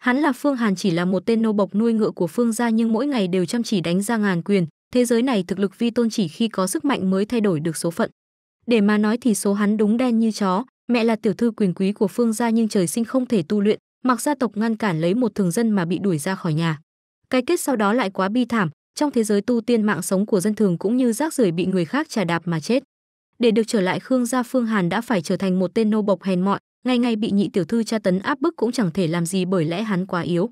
Hắn là Phương Hàn chỉ là một tên nô bộc nuôi ngựa của Phương gia nhưng mỗi ngày đều chăm chỉ đánh ra ngàn quyền, thế giới này thực lực vi tôn chỉ khi có sức mạnh mới thay đổi được số phận. Để mà nói thì số hắn đúng đen như chó, mẹ là tiểu thư quyền quý của Phương gia nhưng trời sinh không thể tu luyện, mặc gia tộc ngăn cản lấy một thường dân mà bị đuổi ra khỏi nhà. Cái kết sau đó lại quá bi thảm, trong thế giới tu tiên mạng sống của dân thường cũng như rác rưởi bị người khác trà đạp mà chết. Để được trở lại Khương gia Phương Hàn đã phải trở thành một tên nô bộc hèn mọn, Ngày ngày bị nhị tiểu thư tra tấn áp bức cũng chẳng thể làm gì bởi lẽ hắn quá yếu.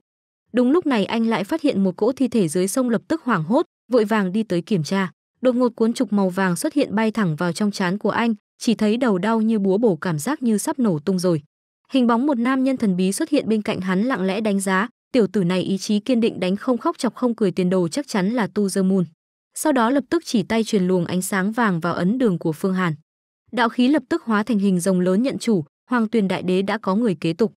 Đúng lúc này anh lại phát hiện một cỗ thi thể dưới sông lập tức hoảng hốt, vội vàng đi tới kiểm tra. Đột ngột cuốn trục màu vàng xuất hiện bay thẳng vào trong trán của anh, chỉ thấy đầu đau như búa bổ cảm giác như sắp nổ tung rồi. Hình bóng một nam nhân thần bí xuất hiện bên cạnh hắn lặng lẽ đánh giá, tiểu tử này ý chí kiên định đánh không khóc chọc không cười tiền đồ chắc chắn là Tu Dơ Mùn. Sau đó lập tức chỉ tay truyền luồng ánh sáng vàng vào ấn đường của Phương Hàn. Đạo khí lập tức hóa thành hình rồng lớn nhận chủ, Hoàng Tuyền Đại Đế đã có người kế tục.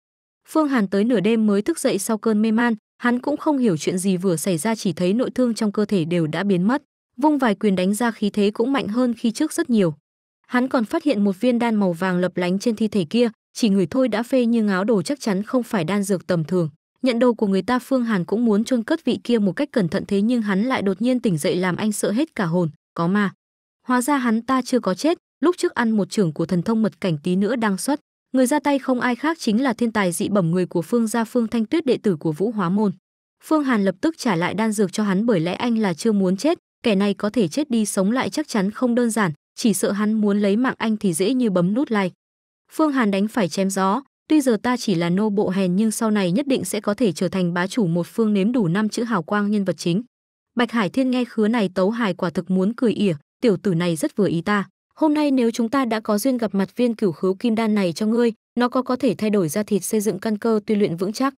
Phương Hàn tới nửa đêm mới thức dậy sau cơn mê man, hắn cũng không hiểu chuyện gì vừa xảy ra chỉ thấy nội thương trong cơ thể đều đã biến mất. Vung vài quyền đánh ra khí thế cũng mạnh hơn khi trước rất nhiều. Hắn còn phát hiện một viên đan màu vàng lập lánh trên thi thể kia, chỉ người thôi đã phê như ngáo đồ chắc chắn không phải đan dược tầm thường. Nhận đồ của người ta Phương Hàn cũng muốn chôn cất vị kia một cách cẩn thận thế nhưng hắn lại đột nhiên tỉnh dậy làm anh sợ hết cả hồn, có mà. Hóa ra hắn ta chưa có chết, lúc trước ăn một trưởng của thần thông mật cảnh tí nữa đang xuất Người ra tay không ai khác chính là thiên tài dị bẩm người của Phương gia Phương Thanh Tuyết đệ tử của Vũ Hóa môn. Phương Hàn lập tức trả lại đan dược cho hắn bởi lẽ anh là chưa muốn chết, kẻ này có thể chết đi sống lại chắc chắn không đơn giản, chỉ sợ hắn muốn lấy mạng anh thì dễ như bấm nút like. Phương Hàn đánh phải chém gió, tuy giờ ta chỉ là nô bộ hèn nhưng sau này nhất định sẽ có thể trở thành bá chủ một phương nếm đủ năm chữ hào quang nhân vật chính. Bạch Hải Thiên nghe khứa này tấu hài quả thực muốn cười ỉa, tiểu tử này rất vừa ý ta. Hôm nay nếu chúng ta đã có duyên gặp mặt viên cửu khứu kim đan này cho ngươi, nó có có thể thay đổi ra thịt xây dựng căn cơ tuy luyện vững chắc.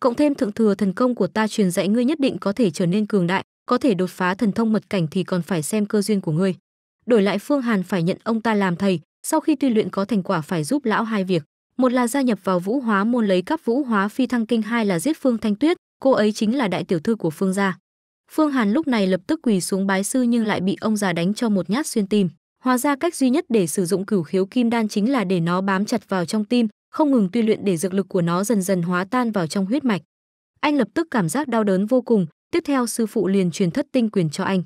Cộng thêm thượng thừa thần công của ta truyền dạy ngươi nhất định có thể trở nên cường đại, có thể đột phá thần thông mật cảnh thì còn phải xem cơ duyên của ngươi. Đổi lại Phương Hàn phải nhận ông ta làm thầy, sau khi tuy luyện có thành quả phải giúp lão hai việc, một là gia nhập vào Vũ Hóa môn lấy cấp Vũ Hóa phi thăng kinh, hai là giết Phương Thanh Tuyết, cô ấy chính là đại tiểu thư của Phương gia. Phương Hàn lúc này lập tức quỳ xuống bái sư nhưng lại bị ông già đánh cho một nhát xuyên tim. Hóa ra cách duy nhất để sử dụng cửu khiếu kim đan chính là để nó bám chặt vào trong tim, không ngừng tu luyện để dược lực của nó dần dần hóa tan vào trong huyết mạch. Anh lập tức cảm giác đau đớn vô cùng, tiếp theo sư phụ liền truyền thất tinh quyền cho anh.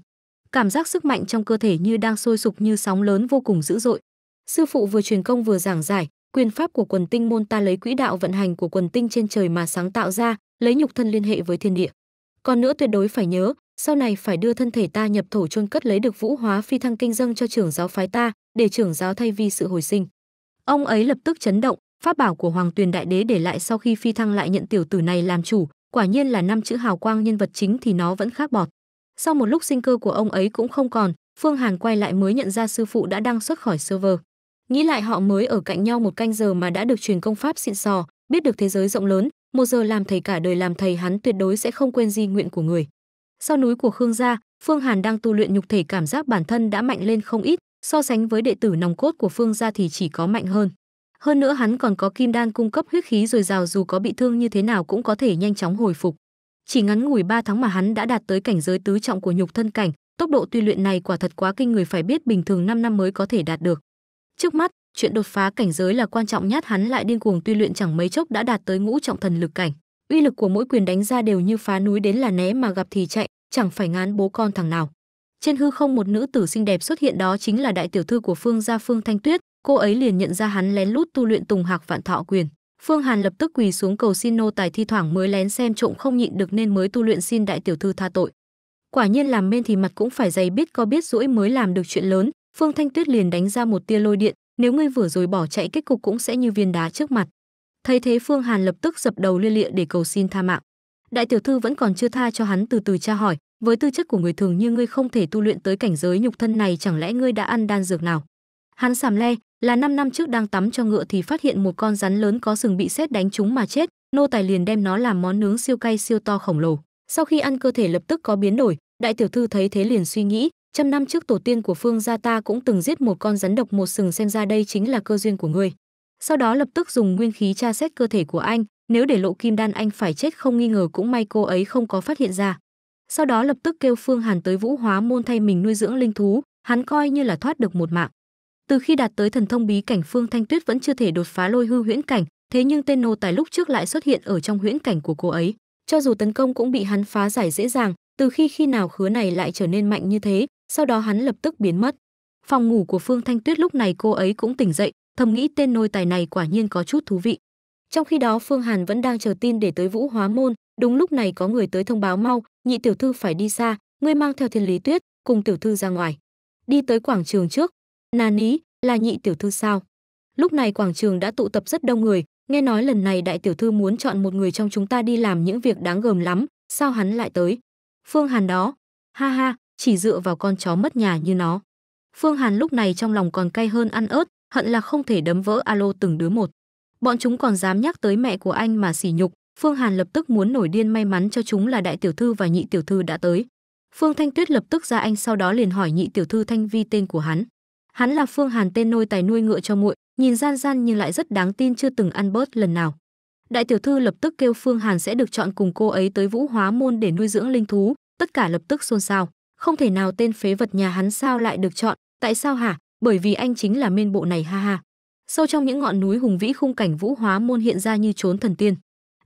Cảm giác sức mạnh trong cơ thể như đang sôi sục như sóng lớn vô cùng dữ dội. Sư phụ vừa truyền công vừa giảng giải, quyền pháp của quần tinh môn ta lấy quỹ đạo vận hành của quần tinh trên trời mà sáng tạo ra, lấy nhục thân liên hệ với thiên địa. Còn nữa tuyệt đối phải nhớ, sau này phải đưa thân thể ta nhập thổ chôn cất lấy được vũ hóa phi thăng kinh dâng cho trưởng giáo phái ta để trưởng giáo thay vì sự hồi sinh ông ấy lập tức chấn động pháp bảo của hoàng tuyền đại đế để lại sau khi phi thăng lại nhận tiểu tử này làm chủ quả nhiên là năm chữ hào quang nhân vật chính thì nó vẫn khác bọt sau một lúc sinh cơ của ông ấy cũng không còn phương hàn quay lại mới nhận ra sư phụ đã đang xuất khỏi server nghĩ lại họ mới ở cạnh nhau một canh giờ mà đã được truyền công pháp xịn sò biết được thế giới rộng lớn một giờ làm thầy cả đời làm thầy hắn tuyệt đối sẽ không quên di nguyện của người sau núi của Khương gia, Phương Hàn đang tu luyện nhục thể cảm giác bản thân đã mạnh lên không ít, so sánh với đệ tử nòng cốt của Phương gia thì chỉ có mạnh hơn. Hơn nữa hắn còn có kim đan cung cấp huyết khí dồi dào dù có bị thương như thế nào cũng có thể nhanh chóng hồi phục. Chỉ ngắn ngủi 3 tháng mà hắn đã đạt tới cảnh giới tứ trọng của nhục thân cảnh, tốc độ tu luyện này quả thật quá kinh người phải biết bình thường 5 năm mới có thể đạt được. Trước mắt, chuyện đột phá cảnh giới là quan trọng nhất hắn lại điên cuồng tu luyện chẳng mấy chốc đã đạt tới ngũ trọng thần lực cảnh uy lực của mỗi quyền đánh ra đều như phá núi đến là né mà gặp thì chạy chẳng phải ngán bố con thằng nào trên hư không một nữ tử xinh đẹp xuất hiện đó chính là đại tiểu thư của phương gia phương thanh tuyết cô ấy liền nhận ra hắn lén lút tu luyện tùng hạc vạn thọ quyền phương hàn lập tức quỳ xuống cầu xin nô tài thi thoảng mới lén xem trộm không nhịn được nên mới tu luyện xin đại tiểu thư tha tội quả nhiên làm men thì mặt cũng phải dày biết có biết rỗi mới làm được chuyện lớn phương thanh tuyết liền đánh ra một tia lôi điện nếu ngươi vừa rồi bỏ chạy kết cục cũng sẽ như viên đá trước mặt Thấy thế Phương Hàn lập tức dập đầu liên lịa để cầu xin tha mạng. Đại tiểu thư vẫn còn chưa tha cho hắn từ từ tra hỏi, với tư chất của người thường như ngươi không thể tu luyện tới cảnh giới nhục thân này chẳng lẽ ngươi đã ăn đan dược nào? Hắn sàm le, là 5 năm trước đang tắm cho ngựa thì phát hiện một con rắn lớn có sừng bị xét đánh chúng mà chết, nô tài liền đem nó làm món nướng siêu cay siêu to khổng lồ. Sau khi ăn cơ thể lập tức có biến đổi, đại tiểu thư thấy thế liền suy nghĩ, trăm năm trước tổ tiên của Phương gia ta cũng từng giết một con rắn độc một sừng xem ra đây chính là cơ duyên của ngươi sau đó lập tức dùng nguyên khí tra xét cơ thể của anh, nếu để lộ kim đan anh phải chết không nghi ngờ cũng may cô ấy không có phát hiện ra. Sau đó lập tức kêu Phương Hàn tới Vũ Hóa môn thay mình nuôi dưỡng linh thú, hắn coi như là thoát được một mạng. Từ khi đạt tới thần thông bí cảnh Phương Thanh Tuyết vẫn chưa thể đột phá lôi hư huyễn cảnh, thế nhưng tên nô tài lúc trước lại xuất hiện ở trong huyễn cảnh của cô ấy, cho dù tấn công cũng bị hắn phá giải dễ dàng, từ khi khi nào khứa này lại trở nên mạnh như thế, sau đó hắn lập tức biến mất. Phòng ngủ của Phương Thanh Tuyết lúc này cô ấy cũng tỉnh dậy, thầm nghĩ tên nôi tài này quả nhiên có chút thú vị. Trong khi đó Phương Hàn vẫn đang chờ tin để tới Vũ Hóa Môn, đúng lúc này có người tới thông báo mau, nhị tiểu thư phải đi xa, ngươi mang theo Thiên Lý Tuyết, cùng tiểu thư ra ngoài. Đi tới quảng trường trước. Nàn ý, là nhị tiểu thư sao? Lúc này quảng trường đã tụ tập rất đông người, nghe nói lần này đại tiểu thư muốn chọn một người trong chúng ta đi làm những việc đáng gờm lắm, sao hắn lại tới? Phương Hàn đó, ha ha, chỉ dựa vào con chó mất nhà như nó. Phương Hàn lúc này trong lòng còn cay hơn ăn ớt, hận là không thể đấm vỡ alo từng đứa một. Bọn chúng còn dám nhắc tới mẹ của anh mà sỉ nhục, Phương Hàn lập tức muốn nổi điên may mắn cho chúng là đại tiểu thư và nhị tiểu thư đã tới. Phương Thanh Tuyết lập tức ra anh sau đó liền hỏi nhị tiểu thư Thanh Vi tên của hắn. Hắn là Phương Hàn tên nôi tài nuôi ngựa cho muội, nhìn gian gian nhưng lại rất đáng tin chưa từng ăn bớt lần nào. Đại tiểu thư lập tức kêu Phương Hàn sẽ được chọn cùng cô ấy tới Vũ Hóa môn để nuôi dưỡng linh thú, tất cả lập tức xôn xao, không thể nào tên phế vật nhà hắn sao lại được chọn, tại sao hả? bởi vì anh chính là mên bộ này ha ha sâu trong những ngọn núi hùng vĩ khung cảnh vũ hóa môn hiện ra như chốn thần tiên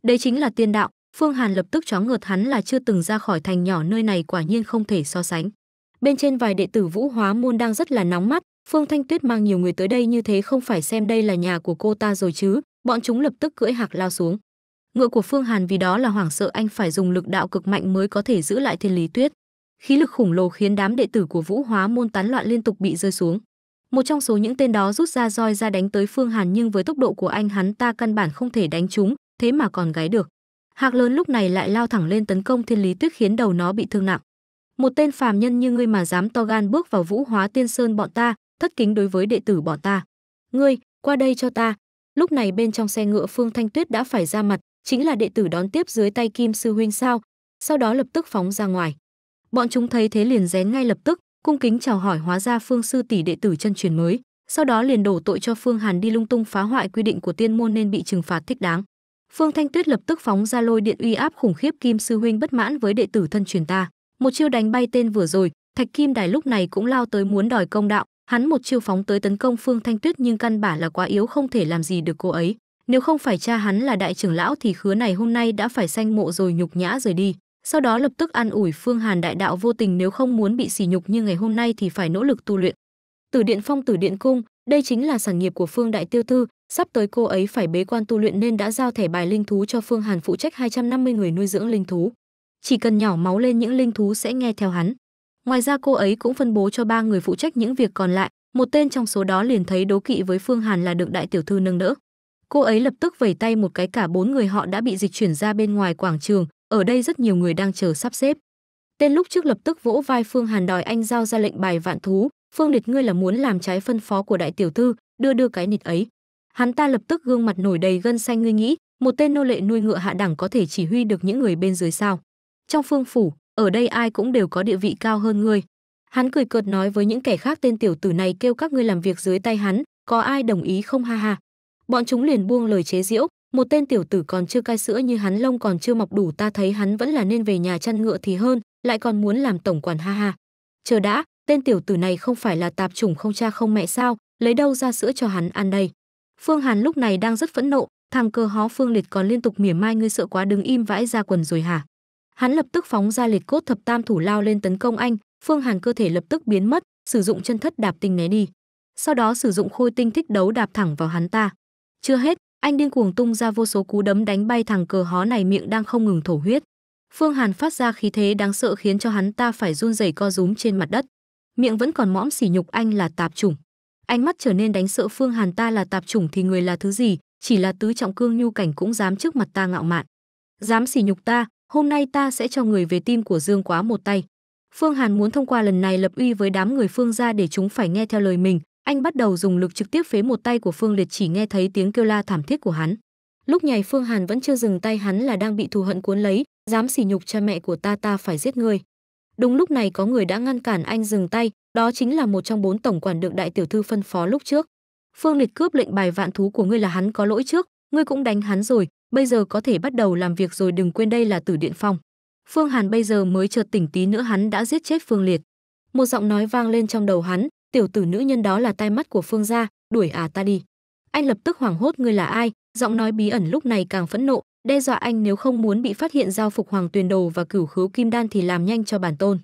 đây chính là tiên đạo phương hàn lập tức chóng ngợt hắn là chưa từng ra khỏi thành nhỏ nơi này quả nhiên không thể so sánh bên trên vài đệ tử vũ hóa môn đang rất là nóng mắt phương thanh tuyết mang nhiều người tới đây như thế không phải xem đây là nhà của cô ta rồi chứ bọn chúng lập tức cưỡi hạc lao xuống ngựa của phương hàn vì đó là hoảng sợ anh phải dùng lực đạo cực mạnh mới có thể giữ lại thiên lý tuyết khí lực khủng lồ khiến đám đệ tử của vũ hóa môn tán loạn liên tục bị rơi xuống một trong số những tên đó rút ra roi ra đánh tới Phương Hàn nhưng với tốc độ của anh hắn ta căn bản không thể đánh chúng thế mà còn gái được. Hạc lớn lúc này lại lao thẳng lên tấn công Thiên Lý Tuyết khiến đầu nó bị thương nặng. Một tên phàm nhân như ngươi mà dám to gan bước vào Vũ Hóa Tiên Sơn bọn ta, thất kính đối với đệ tử bọn ta. Ngươi, qua đây cho ta. Lúc này bên trong xe ngựa Phương Thanh Tuyết đã phải ra mặt, chính là đệ tử đón tiếp dưới tay Kim sư huynh sao? Sau đó lập tức phóng ra ngoài. Bọn chúng thấy thế liền rén ngay lập tức, cung kính chào hỏi hóa ra phương sư tỷ đệ tử chân truyền mới sau đó liền đổ tội cho phương hàn đi lung tung phá hoại quy định của tiên môn nên bị trừng phạt thích đáng phương thanh tuyết lập tức phóng ra lôi điện uy áp khủng khiếp kim sư huynh bất mãn với đệ tử thân truyền ta một chiêu đánh bay tên vừa rồi thạch kim đài lúc này cũng lao tới muốn đòi công đạo hắn một chiêu phóng tới tấn công phương thanh tuyết nhưng căn bản là quá yếu không thể làm gì được cô ấy nếu không phải cha hắn là đại trưởng lão thì khứa này hôm nay đã phải sanh mộ rồi nhục nhã rời đi sau đó lập tức an ủi Phương Hàn đại đạo vô tình nếu không muốn bị sỉ nhục như ngày hôm nay thì phải nỗ lực tu luyện. Tử Điện Phong Tử Điện Cung, đây chính là sản nghiệp của Phương đại tiêu thư, sắp tới cô ấy phải bế quan tu luyện nên đã giao thẻ bài linh thú cho Phương Hàn phụ trách 250 người nuôi dưỡng linh thú. Chỉ cần nhỏ máu lên những linh thú sẽ nghe theo hắn. Ngoài ra cô ấy cũng phân bố cho ba người phụ trách những việc còn lại, một tên trong số đó liền thấy đố kỵ với Phương Hàn là được đại tiểu thư nâng đỡ. Cô ấy lập tức vẩy tay một cái cả bốn người họ đã bị dịch chuyển ra bên ngoài quảng trường, ở đây rất nhiều người đang chờ sắp xếp. Tên lúc trước lập tức vỗ vai Phương Hàn đòi anh giao ra lệnh bài vạn thú, Phương Liệt ngươi là muốn làm trái phân phó của đại tiểu thư, đưa đưa cái nịt ấy. Hắn ta lập tức gương mặt nổi đầy gân xanh ngươi nghĩ, một tên nô lệ nuôi ngựa hạ đẳng có thể chỉ huy được những người bên dưới sao? Trong Phương phủ, ở đây ai cũng đều có địa vị cao hơn ngươi. Hắn cười cợt nói với những kẻ khác tên tiểu tử này kêu các ngươi làm việc dưới tay hắn, có ai đồng ý không ha ha. Bọn chúng liền buông lời chế giễu, một tên tiểu tử còn chưa cai sữa như hắn lông còn chưa mọc đủ ta thấy hắn vẫn là nên về nhà chăn ngựa thì hơn, lại còn muốn làm tổng quản ha ha. Chờ đã, tên tiểu tử này không phải là tạp chủng không cha không mẹ sao, lấy đâu ra sữa cho hắn ăn đây. Phương Hàn lúc này đang rất phẫn nộ, thằng cơ hó Phương Liệt còn liên tục mỉa mai ngươi sợ quá đứng im vãi ra quần rồi hả? Hắn lập tức phóng ra liệt cốt thập tam thủ lao lên tấn công anh, Phương Hàn cơ thể lập tức biến mất, sử dụng chân thất đạp tinh né đi. Sau đó sử dụng khôi tinh thích đấu đạp thẳng vào hắn ta. Chưa hết, anh điên cuồng tung ra vô số cú đấm đánh bay thằng cờ hó này miệng đang không ngừng thổ huyết. Phương Hàn phát ra khí thế đáng sợ khiến cho hắn ta phải run rẩy co rúm trên mặt đất. Miệng vẫn còn mõm sỉ nhục anh là tạp chủng. Ánh mắt trở nên đánh sợ Phương Hàn ta là tạp chủng thì người là thứ gì, chỉ là tứ trọng cương nhu cảnh cũng dám trước mặt ta ngạo mạn. Dám sỉ nhục ta, hôm nay ta sẽ cho người về tim của Dương Quá một tay. Phương Hàn muốn thông qua lần này lập uy với đám người Phương gia để chúng phải nghe theo lời mình, anh bắt đầu dùng lực trực tiếp phế một tay của Phương Liệt chỉ nghe thấy tiếng kêu la thảm thiết của hắn. Lúc nhảy Phương Hàn vẫn chưa dừng tay hắn là đang bị thù hận cuốn lấy, dám sỉ nhục cha mẹ của ta ta phải giết ngươi. Đúng lúc này có người đã ngăn cản anh dừng tay, đó chính là một trong bốn tổng quản được đại tiểu thư phân phó lúc trước. Phương Liệt cướp lệnh bài vạn thú của ngươi là hắn có lỗi trước, ngươi cũng đánh hắn rồi, bây giờ có thể bắt đầu làm việc rồi đừng quên đây là Tử Điện Phong. Phương Hàn bây giờ mới chợt tỉnh tí nữa hắn đã giết chết Phương Liệt. Một giọng nói vang lên trong đầu hắn, tiểu tử nữ nhân đó là tai mắt của phương gia đuổi à ta đi anh lập tức hoảng hốt ngươi là ai giọng nói bí ẩn lúc này càng phẫn nộ đe dọa anh nếu không muốn bị phát hiện giao phục hoàng tuyền đồ và cửu khứu kim đan thì làm nhanh cho bản tôn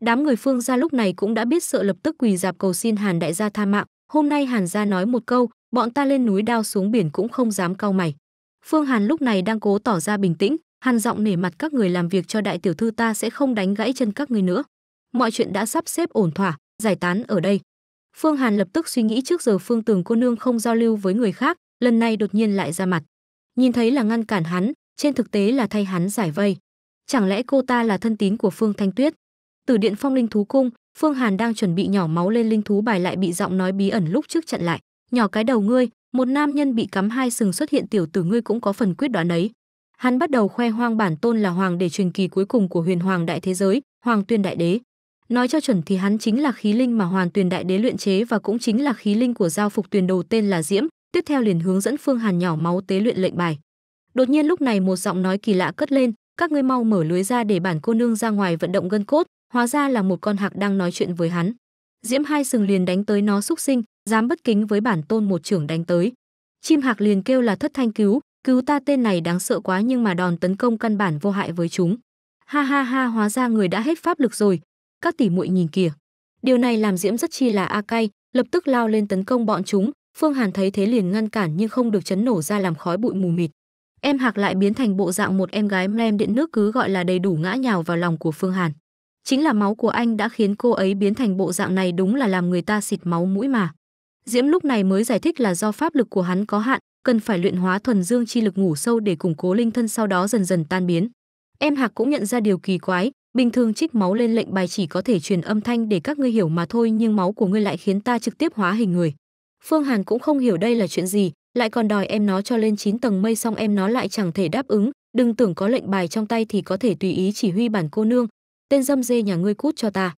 đám người phương gia lúc này cũng đã biết sợ lập tức quỳ dạp cầu xin hàn đại gia tha mạng hôm nay hàn gia nói một câu bọn ta lên núi đao xuống biển cũng không dám cau mày phương hàn lúc này đang cố tỏ ra bình tĩnh hàn giọng nể mặt các người làm việc cho đại tiểu thư ta sẽ không đánh gãy chân các người nữa mọi chuyện đã sắp xếp ổn thỏa giải tán ở đây. Phương Hàn lập tức suy nghĩ trước giờ Phương Tường cô nương không giao lưu với người khác, lần này đột nhiên lại ra mặt. Nhìn thấy là ngăn cản hắn, trên thực tế là thay hắn giải vây. Chẳng lẽ cô ta là thân tín của Phương Thanh Tuyết? Từ điện phong linh thú cung, Phương Hàn đang chuẩn bị nhỏ máu lên linh thú bài lại bị giọng nói bí ẩn lúc trước chặn lại. Nhỏ cái đầu ngươi, một nam nhân bị cắm hai sừng xuất hiện tiểu tử ngươi cũng có phần quyết đoán ấy. Hắn bắt đầu khoe hoang bản tôn là hoàng để truyền kỳ cuối cùng của huyền hoàng đại thế giới, hoàng tuyên đại đế. Nói cho chuẩn thì hắn chính là khí linh mà Hoàn Tuyền Đại Đế luyện chế và cũng chính là khí linh của giao phục tuyền đầu tên là Diễm, tiếp theo liền hướng dẫn Phương Hàn nhỏ máu tế luyện lệnh bài. Đột nhiên lúc này một giọng nói kỳ lạ cất lên, các ngươi mau mở lưới ra để bản cô nương ra ngoài vận động gân cốt, hóa ra là một con hạc đang nói chuyện với hắn. Diễm hai sừng liền đánh tới nó xúc sinh, dám bất kính với bản tôn một trưởng đánh tới. Chim hạc liền kêu là thất thanh cứu, cứu ta tên này đáng sợ quá nhưng mà đòn tấn công căn bản vô hại với chúng. Ha ha ha hóa ra người đã hết pháp lực rồi, các tỷ muội nhìn kìa điều này làm diễm rất chi là a cay lập tức lao lên tấn công bọn chúng phương hàn thấy thế liền ngăn cản nhưng không được chấn nổ ra làm khói bụi mù mịt em hạc lại biến thành bộ dạng một em gái mềm điện nước cứ gọi là đầy đủ ngã nhào vào lòng của phương hàn chính là máu của anh đã khiến cô ấy biến thành bộ dạng này đúng là làm người ta xịt máu mũi mà diễm lúc này mới giải thích là do pháp lực của hắn có hạn cần phải luyện hóa thuần dương chi lực ngủ sâu để củng cố linh thân sau đó dần dần tan biến em hạc cũng nhận ra điều kỳ quái Bình thường trích máu lên lệnh bài chỉ có thể truyền âm thanh để các ngươi hiểu mà thôi nhưng máu của ngươi lại khiến ta trực tiếp hóa hình người. Phương Hàn cũng không hiểu đây là chuyện gì, lại còn đòi em nó cho lên 9 tầng mây xong em nó lại chẳng thể đáp ứng, đừng tưởng có lệnh bài trong tay thì có thể tùy ý chỉ huy bản cô nương, tên dâm dê nhà ngươi cút cho ta.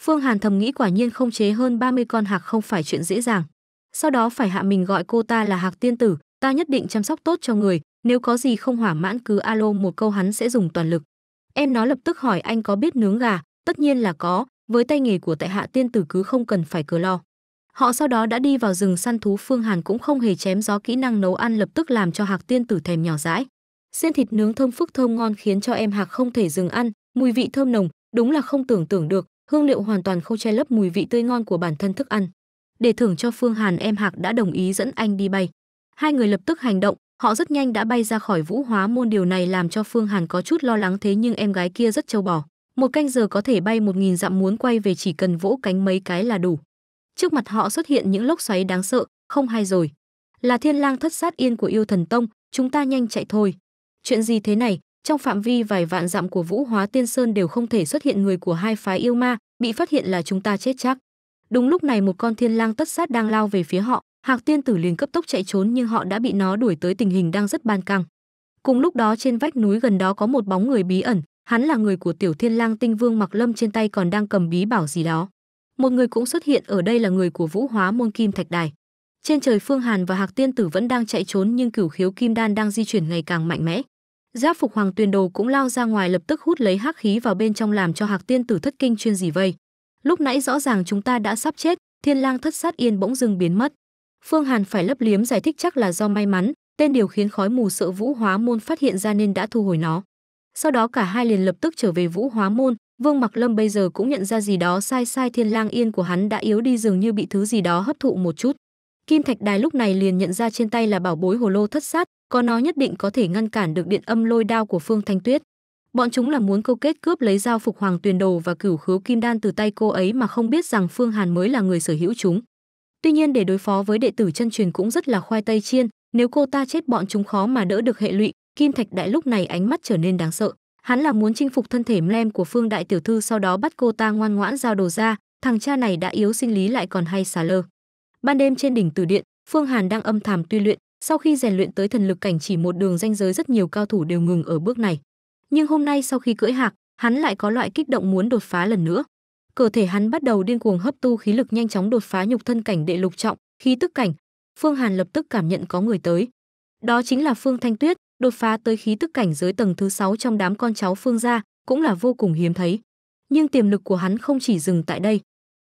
Phương Hàn thầm nghĩ quả nhiên không chế hơn 30 con hạc không phải chuyện dễ dàng. Sau đó phải hạ mình gọi cô ta là hạc tiên tử, ta nhất định chăm sóc tốt cho người, nếu có gì không hỏa mãn cứ alo một câu hắn sẽ dùng toàn lực. Em nó lập tức hỏi anh có biết nướng gà, tất nhiên là có, với tay nghề của tại hạ tiên tử cứ không cần phải cớ lo. Họ sau đó đã đi vào rừng săn thú Phương Hàn cũng không hề chém gió kỹ năng nấu ăn lập tức làm cho Hạc tiên tử thèm nhỏ dãi. Xiên thịt nướng thơm phức thơm ngon khiến cho em Hạc không thể dừng ăn, mùi vị thơm nồng, đúng là không tưởng tượng được, hương liệu hoàn toàn không che lấp mùi vị tươi ngon của bản thân thức ăn. Để thưởng cho Phương Hàn em Hạc đã đồng ý dẫn anh đi bay. Hai người lập tức hành động, Họ rất nhanh đã bay ra khỏi Vũ Hóa Môn điều này làm cho Phương Hàn có chút lo lắng thế nhưng em gái kia rất châu bò. Một canh giờ có thể bay một nghìn dặm muốn quay về chỉ cần vỗ cánh mấy cái là đủ. Trước mặt họ xuất hiện những lốc xoáy đáng sợ, không hay rồi. Là thiên lang thất sát yên của yêu thần tông, chúng ta nhanh chạy thôi. Chuyện gì thế này, trong phạm vi vài vạn dặm của Vũ Hóa Tiên Sơn đều không thể xuất hiện người của hai phái yêu ma, bị phát hiện là chúng ta chết chắc. Đúng lúc này một con thiên lang tất sát đang lao về phía họ, Hạc Tiên Tử liền cấp tốc chạy trốn nhưng họ đã bị nó đuổi tới tình hình đang rất ban căng. Cùng lúc đó trên vách núi gần đó có một bóng người bí ẩn, hắn là người của Tiểu Thiên Lang Tinh Vương Mặc Lâm trên tay còn đang cầm bí bảo gì đó. Một người cũng xuất hiện ở đây là người của Vũ Hóa môn Kim Thạch Đài. Trên trời Phương Hàn và Hạc Tiên Tử vẫn đang chạy trốn nhưng cửu khiếu kim đan đang di chuyển ngày càng mạnh mẽ. Giáp phục Hoàng Tuyền Đồ cũng lao ra ngoài lập tức hút lấy hắc khí vào bên trong làm cho Hạc Tiên Tử thất kinh chuyên gì vậy? Lúc nãy rõ ràng chúng ta đã sắp chết, Thiên Lang thất sát yên bỗng dưng biến mất. Phương Hàn phải lấp liếm giải thích chắc là do may mắn, tên điều khiến khói mù sợ Vũ Hóa Môn phát hiện ra nên đã thu hồi nó. Sau đó cả hai liền lập tức trở về Vũ Hóa Môn, Vương Mặc Lâm bây giờ cũng nhận ra gì đó sai sai Thiên Lang Yên của hắn đã yếu đi dường như bị thứ gì đó hấp thụ một chút. Kim Thạch Đài lúc này liền nhận ra trên tay là bảo bối hồ lô thất sát, có nó nhất định có thể ngăn cản được điện âm lôi đao của Phương Thanh Tuyết. Bọn chúng là muốn câu kết cướp lấy giao phục Hoàng Tuyền Đồ và Cửu Khứu Kim Đan từ tay cô ấy mà không biết rằng Phương Hàn mới là người sở hữu chúng. Tuy nhiên để đối phó với đệ tử chân truyền cũng rất là khoai tây chiên, nếu cô ta chết bọn chúng khó mà đỡ được hệ lụy, Kim Thạch Đại lúc này ánh mắt trở nên đáng sợ. Hắn là muốn chinh phục thân thể mlem của Phương đại tiểu thư sau đó bắt cô ta ngoan ngoãn giao đồ ra, thằng cha này đã yếu sinh lý lại còn hay xả lơ. Ban đêm trên đỉnh Tử Điện, Phương Hàn đang âm thầm tu luyện, sau khi rèn luyện tới thần lực cảnh chỉ một đường ranh giới rất nhiều cao thủ đều ngừng ở bước này. Nhưng hôm nay sau khi cưỡi hạc, hắn lại có loại kích động muốn đột phá lần nữa cơ thể hắn bắt đầu điên cuồng hấp tu khí lực nhanh chóng đột phá nhục thân cảnh đệ lục trọng khí tức cảnh phương hàn lập tức cảm nhận có người tới đó chính là phương thanh tuyết đột phá tới khí tức cảnh giới tầng thứ sáu trong đám con cháu phương gia cũng là vô cùng hiếm thấy nhưng tiềm lực của hắn không chỉ dừng tại đây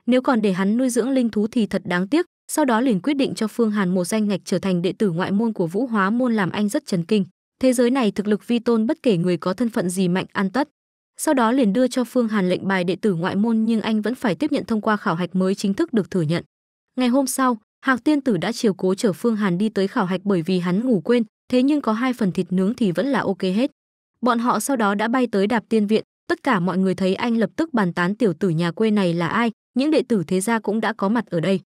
nếu còn để hắn nuôi dưỡng linh thú thì thật đáng tiếc sau đó liền quyết định cho phương hàn một danh ngạch trở thành đệ tử ngoại môn của vũ hóa môn làm anh rất chấn kinh thế giới này thực lực vi tôn bất kể người có thân phận gì mạnh an tất sau đó liền đưa cho Phương Hàn lệnh bài đệ tử ngoại môn nhưng anh vẫn phải tiếp nhận thông qua khảo hạch mới chính thức được thừa nhận. Ngày hôm sau, Hạc Tiên Tử đã chiều cố chở Phương Hàn đi tới khảo hạch bởi vì hắn ngủ quên, thế nhưng có hai phần thịt nướng thì vẫn là ok hết. Bọn họ sau đó đã bay tới Đạp Tiên viện, tất cả mọi người thấy anh lập tức bàn tán tiểu tử nhà quê này là ai, những đệ tử thế gia cũng đã có mặt ở đây.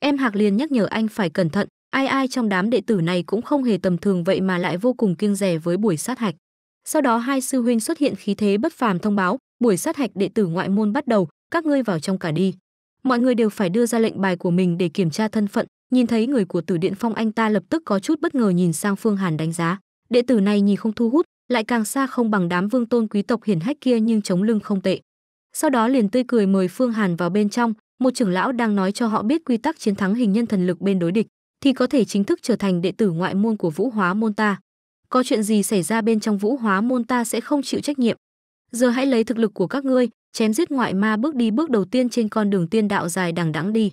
Em Hạc liền nhắc nhở anh phải cẩn thận, ai ai trong đám đệ tử này cũng không hề tầm thường vậy mà lại vô cùng kiêng rẻ với buổi sát hạch. Sau đó hai sư huynh xuất hiện khí thế bất phàm thông báo, buổi sát hạch đệ tử ngoại môn bắt đầu, các ngươi vào trong cả đi. Mọi người đều phải đưa ra lệnh bài của mình để kiểm tra thân phận, nhìn thấy người của Tử Điện Phong anh ta lập tức có chút bất ngờ nhìn sang Phương Hàn đánh giá. Đệ tử này nhìn không thu hút, lại càng xa không bằng đám vương tôn quý tộc hiển hách kia nhưng chống lưng không tệ. Sau đó liền tươi cười mời Phương Hàn vào bên trong, một trưởng lão đang nói cho họ biết quy tắc chiến thắng hình nhân thần lực bên đối địch, thì có thể chính thức trở thành đệ tử ngoại môn của Vũ Hóa môn ta có chuyện gì xảy ra bên trong vũ hóa môn ta sẽ không chịu trách nhiệm. Giờ hãy lấy thực lực của các ngươi, chém giết ngoại ma bước đi bước đầu tiên trên con đường tiên đạo dài đằng đẵng đi.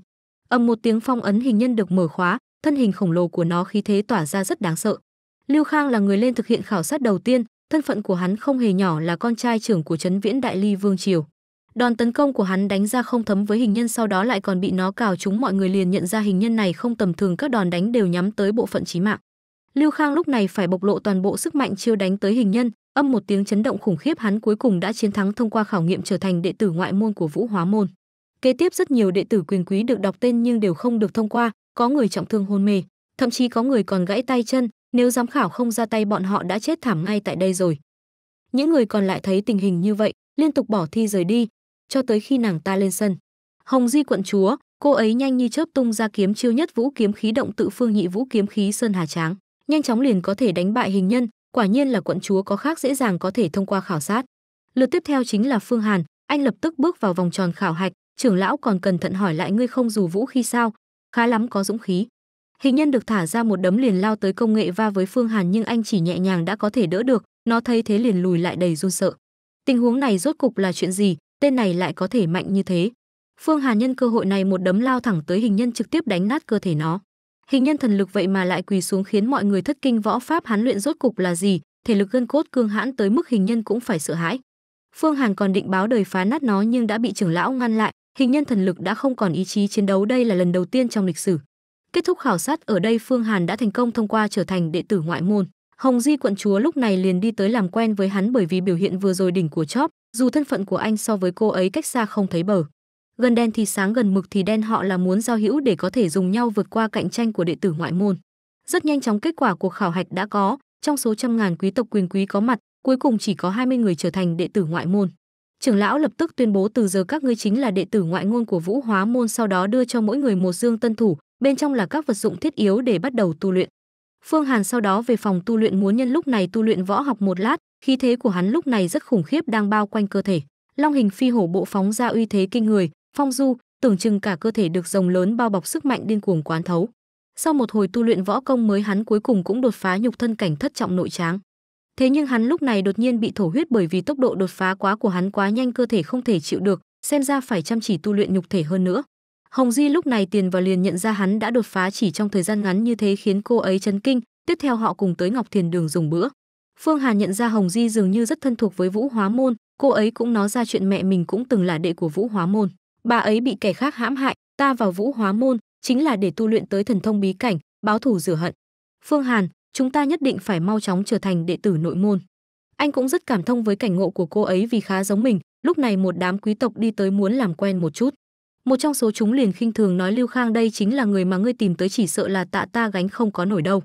Ầm một tiếng phong ấn hình nhân được mở khóa, thân hình khổng lồ của nó khí thế tỏa ra rất đáng sợ. Lưu Khang là người lên thực hiện khảo sát đầu tiên, thân phận của hắn không hề nhỏ là con trai trưởng của trấn viễn đại ly vương triều. Đòn tấn công của hắn đánh ra không thấm với hình nhân sau đó lại còn bị nó cào trúng mọi người liền nhận ra hình nhân này không tầm thường các đòn đánh đều nhắm tới bộ phận chí mạng. Lưu Khang lúc này phải bộc lộ toàn bộ sức mạnh chiêu đánh tới hình nhân, âm một tiếng chấn động khủng khiếp hắn cuối cùng đã chiến thắng thông qua khảo nghiệm trở thành đệ tử ngoại môn của Vũ Hóa môn. Kế tiếp rất nhiều đệ tử quyền quý được đọc tên nhưng đều không được thông qua, có người trọng thương hôn mê, thậm chí có người còn gãy tay chân, nếu giám khảo không ra tay bọn họ đã chết thảm ngay tại đây rồi. Những người còn lại thấy tình hình như vậy, liên tục bỏ thi rời đi, cho tới khi nàng ta lên sân. Hồng Di quận chúa, cô ấy nhanh như chớp tung ra kiếm chiêu nhất vũ kiếm khí động tự phương nhị vũ kiếm khí sơn hà tráng nhanh chóng liền có thể đánh bại hình nhân, quả nhiên là quận chúa có khác dễ dàng có thể thông qua khảo sát. Lượt tiếp theo chính là Phương Hàn, anh lập tức bước vào vòng tròn khảo hạch, trưởng lão còn cẩn thận hỏi lại ngươi không dù vũ khi sao, khá lắm có dũng khí. Hình nhân được thả ra một đấm liền lao tới công nghệ va với Phương Hàn nhưng anh chỉ nhẹ nhàng đã có thể đỡ được, nó thấy thế liền lùi lại đầy run sợ. Tình huống này rốt cục là chuyện gì, tên này lại có thể mạnh như thế. Phương Hàn nhân cơ hội này một đấm lao thẳng tới hình nhân trực tiếp đánh nát cơ thể nó. Hình nhân thần lực vậy mà lại quỳ xuống khiến mọi người thất kinh võ pháp hắn luyện rốt cục là gì, thể lực gân cốt cương hãn tới mức hình nhân cũng phải sợ hãi. Phương Hàn còn định báo đời phá nát nó nhưng đã bị trưởng lão ngăn lại, hình nhân thần lực đã không còn ý chí chiến đấu đây là lần đầu tiên trong lịch sử. Kết thúc khảo sát ở đây Phương Hàn đã thành công thông qua trở thành đệ tử ngoại môn. Hồng Di quận chúa lúc này liền đi tới làm quen với hắn bởi vì biểu hiện vừa rồi đỉnh của chóp, dù thân phận của anh so với cô ấy cách xa không thấy bờ gần đen thì sáng gần mực thì đen họ là muốn giao hữu để có thể dùng nhau vượt qua cạnh tranh của đệ tử ngoại môn. Rất nhanh chóng kết quả cuộc khảo hạch đã có, trong số trăm ngàn quý tộc quyền quý có mặt, cuối cùng chỉ có 20 người trở thành đệ tử ngoại môn. Trưởng lão lập tức tuyên bố từ giờ các ngươi chính là đệ tử ngoại ngôn của Vũ Hóa môn, sau đó đưa cho mỗi người một dương tân thủ, bên trong là các vật dụng thiết yếu để bắt đầu tu luyện. Phương Hàn sau đó về phòng tu luyện muốn nhân lúc này tu luyện võ học một lát, khí thế của hắn lúc này rất khủng khiếp đang bao quanh cơ thể. Long hình phi hổ bộ phóng ra uy thế kinh người, phong du tưởng chừng cả cơ thể được rồng lớn bao bọc sức mạnh điên cuồng quán thấu sau một hồi tu luyện võ công mới hắn cuối cùng cũng đột phá nhục thân cảnh thất trọng nội tráng thế nhưng hắn lúc này đột nhiên bị thổ huyết bởi vì tốc độ đột phá quá của hắn quá nhanh cơ thể không thể chịu được xem ra phải chăm chỉ tu luyện nhục thể hơn nữa hồng di lúc này tiền vào liền nhận ra hắn đã đột phá chỉ trong thời gian ngắn như thế khiến cô ấy chấn kinh tiếp theo họ cùng tới ngọc thiền đường dùng bữa phương hà nhận ra hồng di dường như rất thân thuộc với vũ hóa môn cô ấy cũng nói ra chuyện mẹ mình cũng từng là đệ của vũ hóa môn bà ấy bị kẻ khác hãm hại ta vào vũ hóa môn chính là để tu luyện tới thần thông bí cảnh báo thù rửa hận phương hàn chúng ta nhất định phải mau chóng trở thành đệ tử nội môn anh cũng rất cảm thông với cảnh ngộ của cô ấy vì khá giống mình lúc này một đám quý tộc đi tới muốn làm quen một chút một trong số chúng liền khinh thường nói lưu khang đây chính là người mà ngươi tìm tới chỉ sợ là tạ ta gánh không có nổi đâu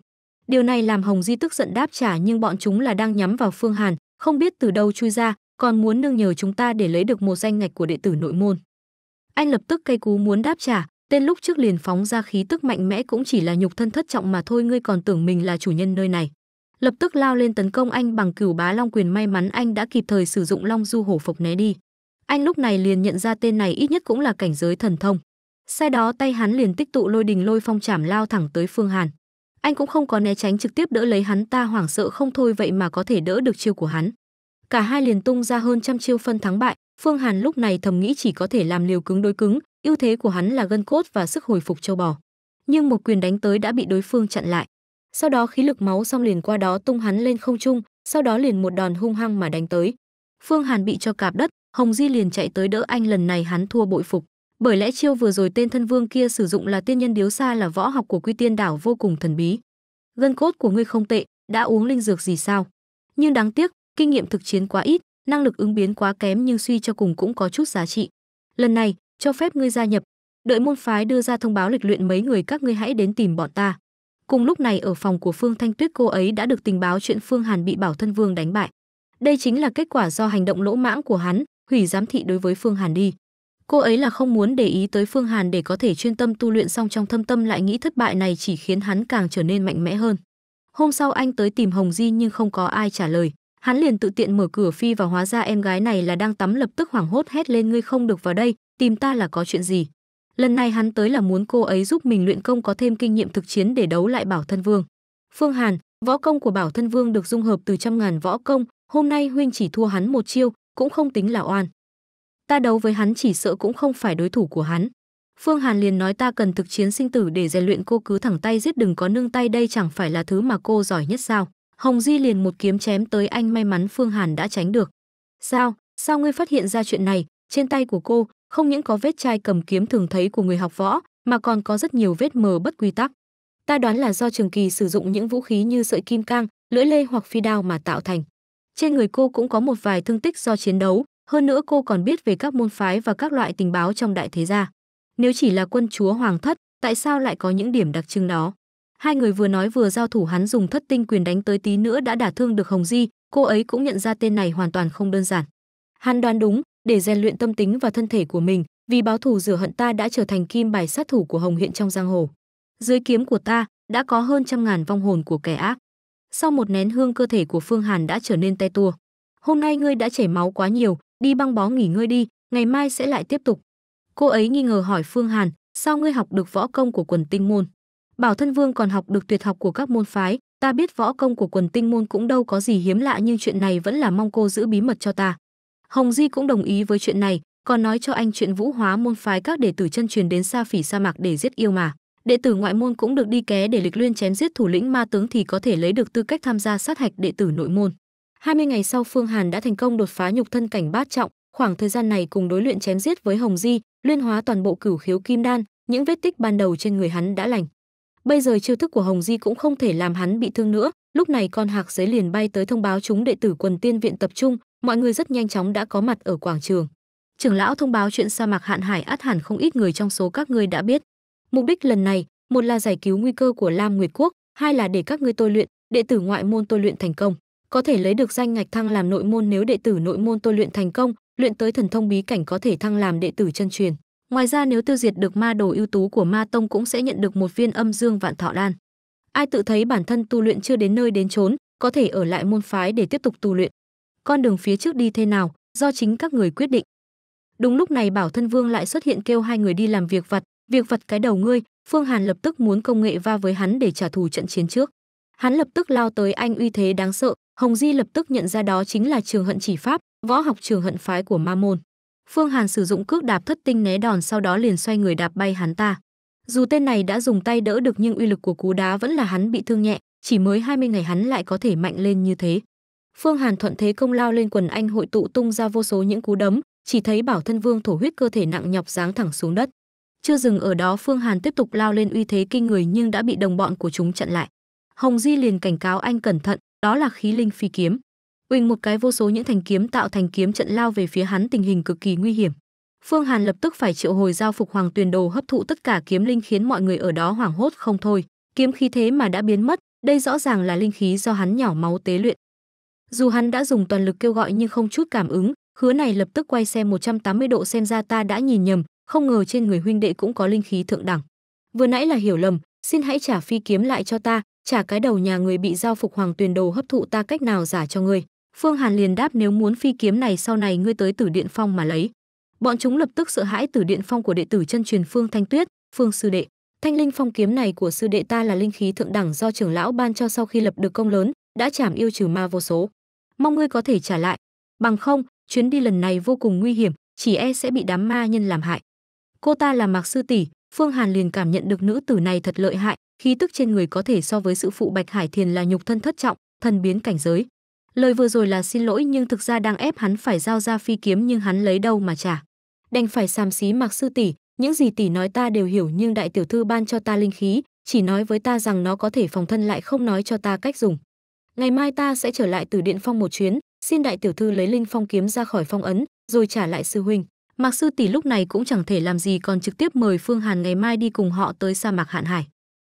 điều này làm hồng di tức giận đáp trả nhưng bọn chúng là đang nhắm vào phương hàn không biết từ đâu chui ra còn muốn nương nhờ chúng ta để lấy được một danh ngạch của đệ tử nội môn anh lập tức cây cú muốn đáp trả tên lúc trước liền phóng ra khí tức mạnh mẽ cũng chỉ là nhục thân thất trọng mà thôi ngươi còn tưởng mình là chủ nhân nơi này lập tức lao lên tấn công anh bằng cửu bá long quyền may mắn anh đã kịp thời sử dụng long du hổ phục né đi anh lúc này liền nhận ra tên này ít nhất cũng là cảnh giới thần thông sai đó tay hắn liền tích tụ lôi đình lôi phong chảm lao thẳng tới phương hàn anh cũng không có né tránh trực tiếp đỡ lấy hắn ta hoảng sợ không thôi vậy mà có thể đỡ được chiêu của hắn cả hai liền tung ra hơn trăm chiêu phân thắng bại Phương Hàn lúc này thầm nghĩ chỉ có thể làm liều cứng đối cứng, ưu thế của hắn là gân cốt và sức hồi phục châu bò. Nhưng một quyền đánh tới đã bị đối phương chặn lại. Sau đó khí lực máu xong liền qua đó tung hắn lên không trung, sau đó liền một đòn hung hăng mà đánh tới. Phương Hàn bị cho cạp đất, Hồng Di liền chạy tới đỡ anh lần này hắn thua bội phục. Bởi lẽ chiêu vừa rồi tên thân vương kia sử dụng là tiên nhân điếu xa là võ học của quy tiên đảo vô cùng thần bí. Gân cốt của ngươi không tệ, đã uống linh dược gì sao? Nhưng đáng tiếc, kinh nghiệm thực chiến quá ít, năng lực ứng biến quá kém nhưng suy cho cùng cũng có chút giá trị. Lần này, cho phép ngươi gia nhập, đợi môn phái đưa ra thông báo lịch luyện mấy người các ngươi hãy đến tìm bọn ta. Cùng lúc này ở phòng của Phương Thanh Tuyết cô ấy đã được tình báo chuyện Phương Hàn bị Bảo Thân Vương đánh bại. Đây chính là kết quả do hành động lỗ mãng của hắn, hủy giám thị đối với Phương Hàn đi. Cô ấy là không muốn để ý tới Phương Hàn để có thể chuyên tâm tu luyện xong trong thâm tâm lại nghĩ thất bại này chỉ khiến hắn càng trở nên mạnh mẽ hơn. Hôm sau anh tới tìm Hồng Di nhưng không có ai trả lời. Hắn liền tự tiện mở cửa phi và hóa ra em gái này là đang tắm lập tức hoảng hốt hét lên ngươi không được vào đây, tìm ta là có chuyện gì. Lần này hắn tới là muốn cô ấy giúp mình luyện công có thêm kinh nghiệm thực chiến để đấu lại Bảo Thân Vương. Phương Hàn, võ công của Bảo Thân Vương được dung hợp từ trăm ngàn võ công, hôm nay huynh chỉ thua hắn một chiêu, cũng không tính là oan. Ta đấu với hắn chỉ sợ cũng không phải đối thủ của hắn. Phương Hàn liền nói ta cần thực chiến sinh tử để rèn luyện cô cứ thẳng tay giết đừng có nương tay đây chẳng phải là thứ mà cô giỏi nhất sao. Hồng Di liền một kiếm chém tới anh may mắn Phương Hàn đã tránh được. Sao, sao ngươi phát hiện ra chuyện này, trên tay của cô không những có vết chai cầm kiếm thường thấy của người học võ, mà còn có rất nhiều vết mờ bất quy tắc. Ta đoán là do Trường Kỳ sử dụng những vũ khí như sợi kim cang, lưỡi lê hoặc phi đao mà tạo thành. Trên người cô cũng có một vài thương tích do chiến đấu, hơn nữa cô còn biết về các môn phái và các loại tình báo trong đại thế gia. Nếu chỉ là quân chúa hoàng thất, tại sao lại có những điểm đặc trưng đó? Hai người vừa nói vừa giao thủ hắn dùng thất tinh quyền đánh tới tí nữa đã đả thương được Hồng Di, cô ấy cũng nhận ra tên này hoàn toàn không đơn giản. Hắn đoán đúng, để rèn luyện tâm tính và thân thể của mình, vì báo thù rửa hận ta đã trở thành kim bài sát thủ của Hồng hiện trong giang hồ. Dưới kiếm của ta đã có hơn trăm ngàn vong hồn của kẻ ác. Sau một nén hương cơ thể của Phương Hàn đã trở nên te tua. Hôm nay ngươi đã chảy máu quá nhiều, đi băng bó nghỉ ngơi đi, ngày mai sẽ lại tiếp tục. Cô ấy nghi ngờ hỏi Phương Hàn, sao ngươi học được võ công của quần tinh môn? Bảo Thân Vương còn học được tuyệt học của các môn phái, ta biết võ công của quần tinh môn cũng đâu có gì hiếm lạ nhưng chuyện này vẫn là mong cô giữ bí mật cho ta. Hồng Di cũng đồng ý với chuyện này, còn nói cho anh chuyện vũ hóa môn phái các đệ tử chân truyền đến xa phỉ sa mạc để giết yêu mà. Đệ tử ngoại môn cũng được đi ké để lịch luyện chém giết thủ lĩnh ma tướng thì có thể lấy được tư cách tham gia sát hạch đệ tử nội môn. 20 ngày sau Phương Hàn đã thành công đột phá nhục thân cảnh bát trọng, khoảng thời gian này cùng đối luyện chém giết với Hồng Di, luyện hóa toàn bộ cửu khiếu kim đan, những vết tích ban đầu trên người hắn đã lành bây giờ chiêu thức của Hồng Di cũng không thể làm hắn bị thương nữa. Lúc này con hạc giấy liền bay tới thông báo chúng đệ tử quần tiên viện tập trung, mọi người rất nhanh chóng đã có mặt ở quảng trường. Trưởng lão thông báo chuyện sa mạc hạn hải át hẳn không ít người trong số các ngươi đã biết. Mục đích lần này, một là giải cứu nguy cơ của Lam Nguyệt Quốc, hai là để các ngươi tôi luyện, đệ tử ngoại môn tôi luyện thành công, có thể lấy được danh ngạch thăng làm nội môn nếu đệ tử nội môn tôi luyện thành công, luyện tới thần thông bí cảnh có thể thăng làm đệ tử chân truyền. Ngoài ra nếu tiêu diệt được ma đồ ưu tú của Ma tông cũng sẽ nhận được một viên âm dương vạn thọ đan. Ai tự thấy bản thân tu luyện chưa đến nơi đến chốn, có thể ở lại môn phái để tiếp tục tu luyện. Con đường phía trước đi thế nào, do chính các người quyết định. Đúng lúc này Bảo Thân Vương lại xuất hiện kêu hai người đi làm việc vặt, việc vặt cái đầu ngươi, Phương Hàn lập tức muốn công nghệ va với hắn để trả thù trận chiến trước. Hắn lập tức lao tới anh uy thế đáng sợ, Hồng Di lập tức nhận ra đó chính là trường hận chỉ pháp, võ học trường hận phái của Ma môn. Phương Hàn sử dụng cước đạp thất tinh né đòn sau đó liền xoay người đạp bay hắn ta. Dù tên này đã dùng tay đỡ được nhưng uy lực của cú đá vẫn là hắn bị thương nhẹ, chỉ mới 20 ngày hắn lại có thể mạnh lên như thế. Phương Hàn thuận thế công lao lên quần anh hội tụ tung ra vô số những cú đấm, chỉ thấy Bảo Thân Vương thổ huyết cơ thể nặng nhọc giáng thẳng xuống đất. Chưa dừng ở đó, Phương Hàn tiếp tục lao lên uy thế kinh người nhưng đã bị đồng bọn của chúng chặn lại. Hồng Di liền cảnh cáo anh cẩn thận, đó là khí linh phi kiếm. Quỳnh một cái vô số những thành kiếm tạo thành kiếm trận lao về phía hắn tình hình cực kỳ nguy hiểm. Phương Hàn lập tức phải triệu hồi giao phục Hoàng Tuyền Đồ hấp thụ tất cả kiếm linh khiến mọi người ở đó hoảng hốt không thôi, kiếm khí thế mà đã biến mất, đây rõ ràng là linh khí do hắn nhỏ máu tế luyện. Dù hắn đã dùng toàn lực kêu gọi nhưng không chút cảm ứng, Hứa này lập tức quay xe 180 độ xem ra ta đã nhìn nhầm, không ngờ trên người huynh đệ cũng có linh khí thượng đẳng. Vừa nãy là hiểu lầm, xin hãy trả phi kiếm lại cho ta, trả cái đầu nhà người bị giao phục hoàng tuyền đồ hấp thụ ta cách nào giả cho ngươi. Phương Hàn liền đáp nếu muốn phi kiếm này sau này ngươi tới Tử Điện Phong mà lấy. Bọn chúng lập tức sợ hãi Tử Điện Phong của đệ tử chân truyền Phương Thanh Tuyết, Phương sư đệ. Thanh linh phong kiếm này của sư đệ ta là linh khí thượng đẳng do trưởng lão ban cho sau khi lập được công lớn, đã trảm yêu trừ ma vô số. Mong ngươi có thể trả lại, bằng không, chuyến đi lần này vô cùng nguy hiểm, chỉ e sẽ bị đám ma nhân làm hại. Cô ta là Mạc sư tỷ, Phương Hàn liền cảm nhận được nữ tử này thật lợi hại, khí tức trên người có thể so với sự phụ Bạch Hải Thiền là nhục thân thất trọng, thần biến cảnh giới. Lời vừa rồi là xin lỗi nhưng thực ra đang ép hắn phải giao ra phi kiếm nhưng hắn lấy đâu mà trả. Đành phải xàm xí mặc sư tỷ, những gì tỷ nói ta đều hiểu nhưng đại tiểu thư ban cho ta linh khí, chỉ nói với ta rằng nó có thể phòng thân lại không nói cho ta cách dùng. Ngày mai ta sẽ trở lại từ điện phong một chuyến, xin đại tiểu thư lấy linh phong kiếm ra khỏi phong ấn, rồi trả lại sư huynh. Mạc sư tỷ lúc này cũng chẳng thể làm gì còn trực tiếp mời Phương Hàn ngày mai đi cùng họ tới sa mạc Hạn Hải.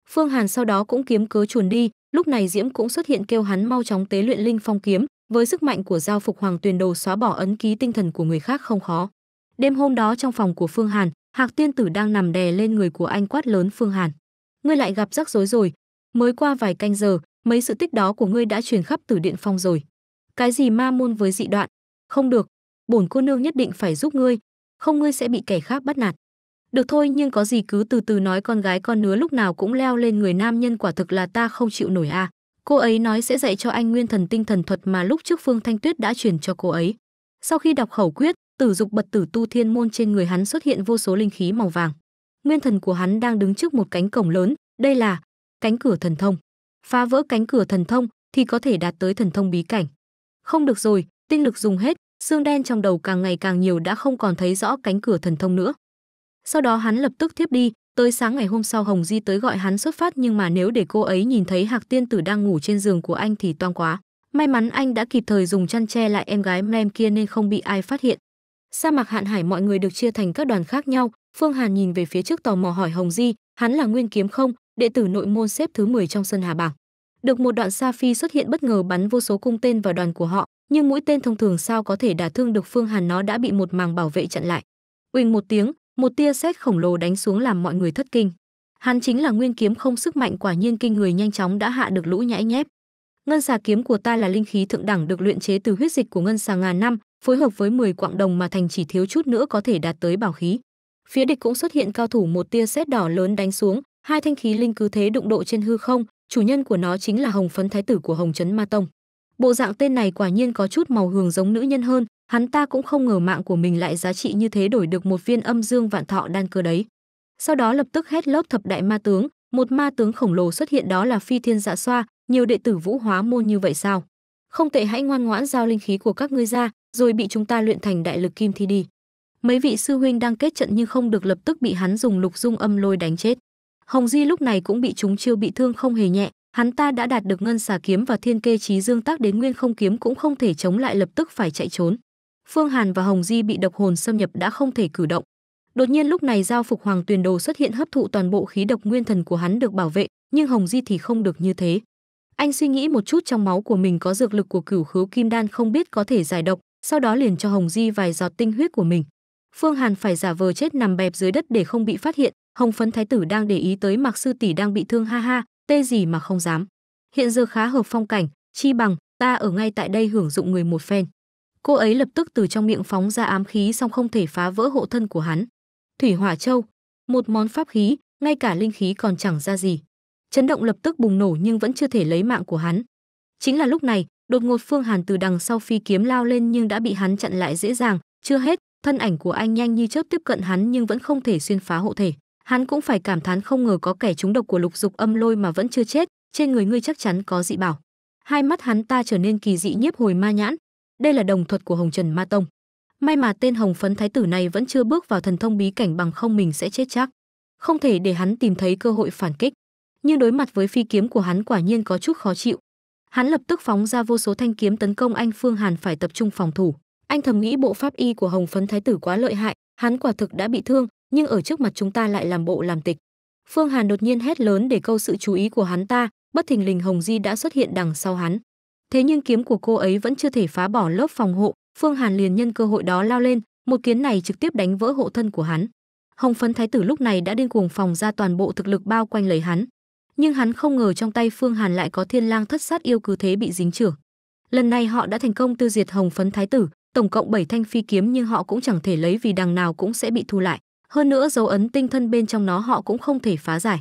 Phương Hàn sau đó cũng kiếm cớ chuồn đi, lúc này diễm cũng xuất hiện kêu hắn mau chóng tế luyện linh phong kiếm với sức mạnh của giao phục hoàng tuyền đồ xóa bỏ ấn ký tinh thần của người khác không khó đêm hôm đó trong phòng của phương hàn hạc tiên tử đang nằm đè lên người của anh quát lớn phương hàn ngươi lại gặp rắc rối rồi mới qua vài canh giờ mấy sự tích đó của ngươi đã truyền khắp tử điện phong rồi cái gì ma môn với dị đoạn không được bổn cô nương nhất định phải giúp ngươi không ngươi sẽ bị kẻ khác bắt nạt được thôi nhưng có gì cứ từ từ nói con gái con nứa lúc nào cũng leo lên người nam nhân quả thực là ta không chịu nổi a. À. Cô ấy nói sẽ dạy cho anh nguyên thần tinh thần thuật mà lúc trước Phương Thanh Tuyết đã truyền cho cô ấy. Sau khi đọc khẩu quyết, tử dục bật tử tu thiên môn trên người hắn xuất hiện vô số linh khí màu vàng. Nguyên thần của hắn đang đứng trước một cánh cổng lớn, đây là cánh cửa thần thông. Phá vỡ cánh cửa thần thông thì có thể đạt tới thần thông bí cảnh. Không được rồi, tinh lực dùng hết, xương đen trong đầu càng ngày càng nhiều đã không còn thấy rõ cánh cửa thần thông nữa sau đó hắn lập tức thiếp đi tới sáng ngày hôm sau hồng di tới gọi hắn xuất phát nhưng mà nếu để cô ấy nhìn thấy hạc tiên tử đang ngủ trên giường của anh thì toang quá may mắn anh đã kịp thời dùng chăn che lại em gái mem kia nên không bị ai phát hiện sa mạc hạn hải mọi người được chia thành các đoàn khác nhau phương hàn nhìn về phía trước tò mò hỏi hồng di hắn là nguyên kiếm không đệ tử nội môn xếp thứ 10 trong sân hà bảng được một đoạn sa phi xuất hiện bất ngờ bắn vô số cung tên vào đoàn của họ nhưng mũi tên thông thường sao có thể đả thương được phương hàn nó đã bị một màng bảo vệ chặn lại uỳnh một tiếng một tia sét khổng lồ đánh xuống làm mọi người thất kinh hắn chính là nguyên kiếm không sức mạnh quả nhiên kinh người nhanh chóng đã hạ được lũ nhãi nhép ngân xà kiếm của ta là linh khí thượng đẳng được luyện chế từ huyết dịch của ngân xà ngàn năm phối hợp với 10 quạng đồng mà thành chỉ thiếu chút nữa có thể đạt tới bảo khí phía địch cũng xuất hiện cao thủ một tia sét đỏ lớn đánh xuống hai thanh khí linh cứ thế đụng độ trên hư không chủ nhân của nó chính là hồng phấn thái tử của hồng trấn ma tông bộ dạng tên này quả nhiên có chút màu hường giống nữ nhân hơn Hắn ta cũng không ngờ mạng của mình lại giá trị như thế đổi được một viên âm dương vạn thọ đan cơ đấy. Sau đó lập tức hét lốt thập đại ma tướng, một ma tướng khổng lồ xuất hiện đó là Phi Thiên Dạ Xoa, nhiều đệ tử Vũ Hóa môn như vậy sao? Không tệ hãy ngoan ngoãn giao linh khí của các ngươi ra, rồi bị chúng ta luyện thành đại lực kim thi đi. Mấy vị sư huynh đang kết trận nhưng không được lập tức bị hắn dùng lục dung âm lôi đánh chết. Hồng Di lúc này cũng bị chúng chiêu bị thương không hề nhẹ, hắn ta đã đạt được ngân xà kiếm và thiên kê trí dương tác đến nguyên không kiếm cũng không thể chống lại lập tức phải chạy trốn. Phương Hàn và Hồng Di bị độc hồn xâm nhập đã không thể cử động. Đột nhiên lúc này giao phục Hoàng Tuyền Đồ xuất hiện hấp thụ toàn bộ khí độc nguyên thần của hắn được bảo vệ, nhưng Hồng Di thì không được như thế. Anh suy nghĩ một chút trong máu của mình có dược lực của cửu khứu kim đan không biết có thể giải độc, sau đó liền cho Hồng Di vài giọt tinh huyết của mình. Phương Hàn phải giả vờ chết nằm bẹp dưới đất để không bị phát hiện, Hồng Phấn Thái tử đang để ý tới Mạc sư tỷ đang bị thương ha ha, tê gì mà không dám. Hiện giờ khá hợp phong cảnh, chi bằng ta ở ngay tại đây hưởng dụng người một phen cô ấy lập tức từ trong miệng phóng ra ám khí song không thể phá vỡ hộ thân của hắn thủy hỏa châu một món pháp khí ngay cả linh khí còn chẳng ra gì chấn động lập tức bùng nổ nhưng vẫn chưa thể lấy mạng của hắn chính là lúc này đột ngột phương hàn từ đằng sau phi kiếm lao lên nhưng đã bị hắn chặn lại dễ dàng chưa hết thân ảnh của anh nhanh như chớp tiếp cận hắn nhưng vẫn không thể xuyên phá hộ thể hắn cũng phải cảm thán không ngờ có kẻ trúng độc của lục dục âm lôi mà vẫn chưa chết trên người ngươi chắc chắn có dị bảo hai mắt hắn ta trở nên kỳ dị nhiếp hồi ma nhãn đây là đồng thuật của Hồng Trần Ma Tông. May mà tên Hồng Phấn Thái tử này vẫn chưa bước vào thần thông bí cảnh bằng không mình sẽ chết chắc. Không thể để hắn tìm thấy cơ hội phản kích. Nhưng đối mặt với phi kiếm của hắn quả nhiên có chút khó chịu. Hắn lập tức phóng ra vô số thanh kiếm tấn công anh Phương Hàn phải tập trung phòng thủ. Anh thầm nghĩ bộ pháp y của Hồng Phấn Thái tử quá lợi hại, hắn quả thực đã bị thương, nhưng ở trước mặt chúng ta lại làm bộ làm tịch. Phương Hàn đột nhiên hét lớn để câu sự chú ý của hắn ta, bất thình lình Hồng Di đã xuất hiện đằng sau hắn. Thế nhưng kiếm của cô ấy vẫn chưa thể phá bỏ lớp phòng hộ, Phương Hàn liền nhân cơ hội đó lao lên, một kiến này trực tiếp đánh vỡ hộ thân của hắn. Hồng Phấn Thái tử lúc này đã điên cuồng phòng ra toàn bộ thực lực bao quanh lấy hắn, nhưng hắn không ngờ trong tay Phương Hàn lại có Thiên Lang Thất Sát yêu cứ thế bị dính trưởng. Lần này họ đã thành công tiêu diệt Hồng Phấn Thái tử, tổng cộng 7 thanh phi kiếm nhưng họ cũng chẳng thể lấy vì đằng nào cũng sẽ bị thu lại, hơn nữa dấu ấn tinh thân bên trong nó họ cũng không thể phá giải.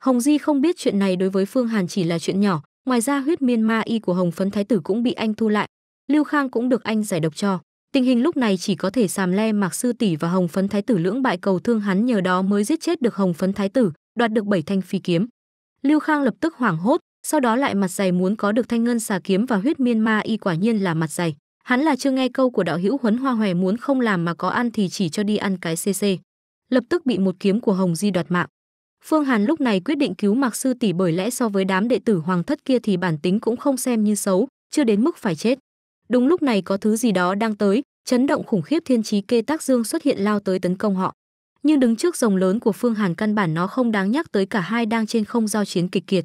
Hồng Di không biết chuyện này đối với Phương Hàn chỉ là chuyện nhỏ, Ngoài ra huyết miên ma y của Hồng Phấn Thái tử cũng bị anh thu lại, Lưu Khang cũng được anh giải độc cho. Tình hình lúc này chỉ có thể sàm le Mạc sư tỷ và Hồng Phấn Thái tử lưỡng bại cầu thương hắn nhờ đó mới giết chết được Hồng Phấn Thái tử, đoạt được bảy thanh phi kiếm. Lưu Khang lập tức hoảng hốt, sau đó lại mặt dày muốn có được thanh ngân xà kiếm và huyết miên ma y quả nhiên là mặt dày. Hắn là chưa nghe câu của đạo hữu Huấn Hoa Hoè muốn không làm mà có ăn thì chỉ cho đi ăn cái CC. Lập tức bị một kiếm của Hồng Di đoạt mạng. Phương Hàn lúc này quyết định cứu Mạc sư tỷ bởi lẽ so với đám đệ tử hoàng thất kia thì bản tính cũng không xem như xấu, chưa đến mức phải chết. Đúng lúc này có thứ gì đó đang tới, chấn động khủng khiếp thiên trí kê tác dương xuất hiện lao tới tấn công họ. Nhưng đứng trước rồng lớn của Phương Hàn căn bản nó không đáng nhắc tới cả hai đang trên không giao chiến kịch kiệt.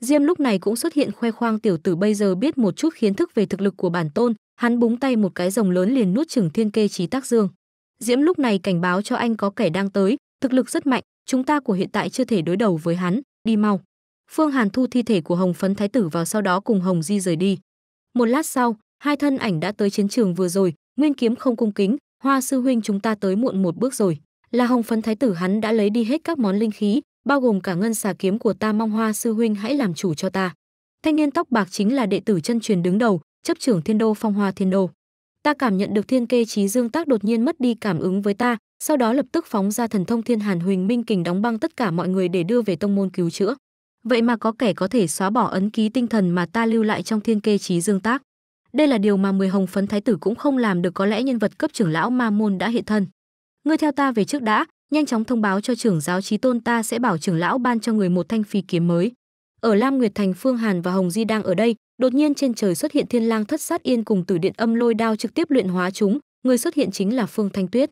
Diêm lúc này cũng xuất hiện khoe khoang tiểu tử bây giờ biết một chút kiến thức về thực lực của bản tôn, hắn búng tay một cái rồng lớn liền nuốt chửng thiên kê trí tác dương. Diễm lúc này cảnh báo cho anh có kẻ đang tới, thực lực rất mạnh, chúng ta của hiện tại chưa thể đối đầu với hắn, đi mau. Phương Hàn thu thi thể của Hồng Phấn Thái tử vào sau đó cùng Hồng Di rời đi. Một lát sau, hai thân ảnh đã tới chiến trường vừa rồi, Nguyên Kiếm không cung kính, "Hoa sư huynh chúng ta tới muộn một bước rồi." Là Hồng Phấn Thái tử hắn đã lấy đi hết các món linh khí, bao gồm cả ngân xà kiếm của ta mong Hoa sư huynh hãy làm chủ cho ta. Thanh niên tóc bạc chính là đệ tử chân truyền đứng đầu, chấp trưởng Thiên Đô Phong Hoa Thiên Đô ta cảm nhận được thiên kê trí dương tác đột nhiên mất đi cảm ứng với ta sau đó lập tức phóng ra thần thông thiên hàn huỳnh minh kình đóng băng tất cả mọi người để đưa về tông môn cứu chữa vậy mà có kẻ có thể xóa bỏ ấn ký tinh thần mà ta lưu lại trong thiên kê trí dương tác đây là điều mà mười hồng phấn thái tử cũng không làm được có lẽ nhân vật cấp trưởng lão ma môn đã hiện thân ngươi theo ta về trước đã nhanh chóng thông báo cho trưởng giáo trí tôn ta sẽ bảo trưởng lão ban cho người một thanh phi kiếm mới ở lam nguyệt thành phương hàn và hồng di đang ở đây đột nhiên trên trời xuất hiện thiên lang thất sát yên cùng tử điện âm lôi đao trực tiếp luyện hóa chúng người xuất hiện chính là phương thanh tuyết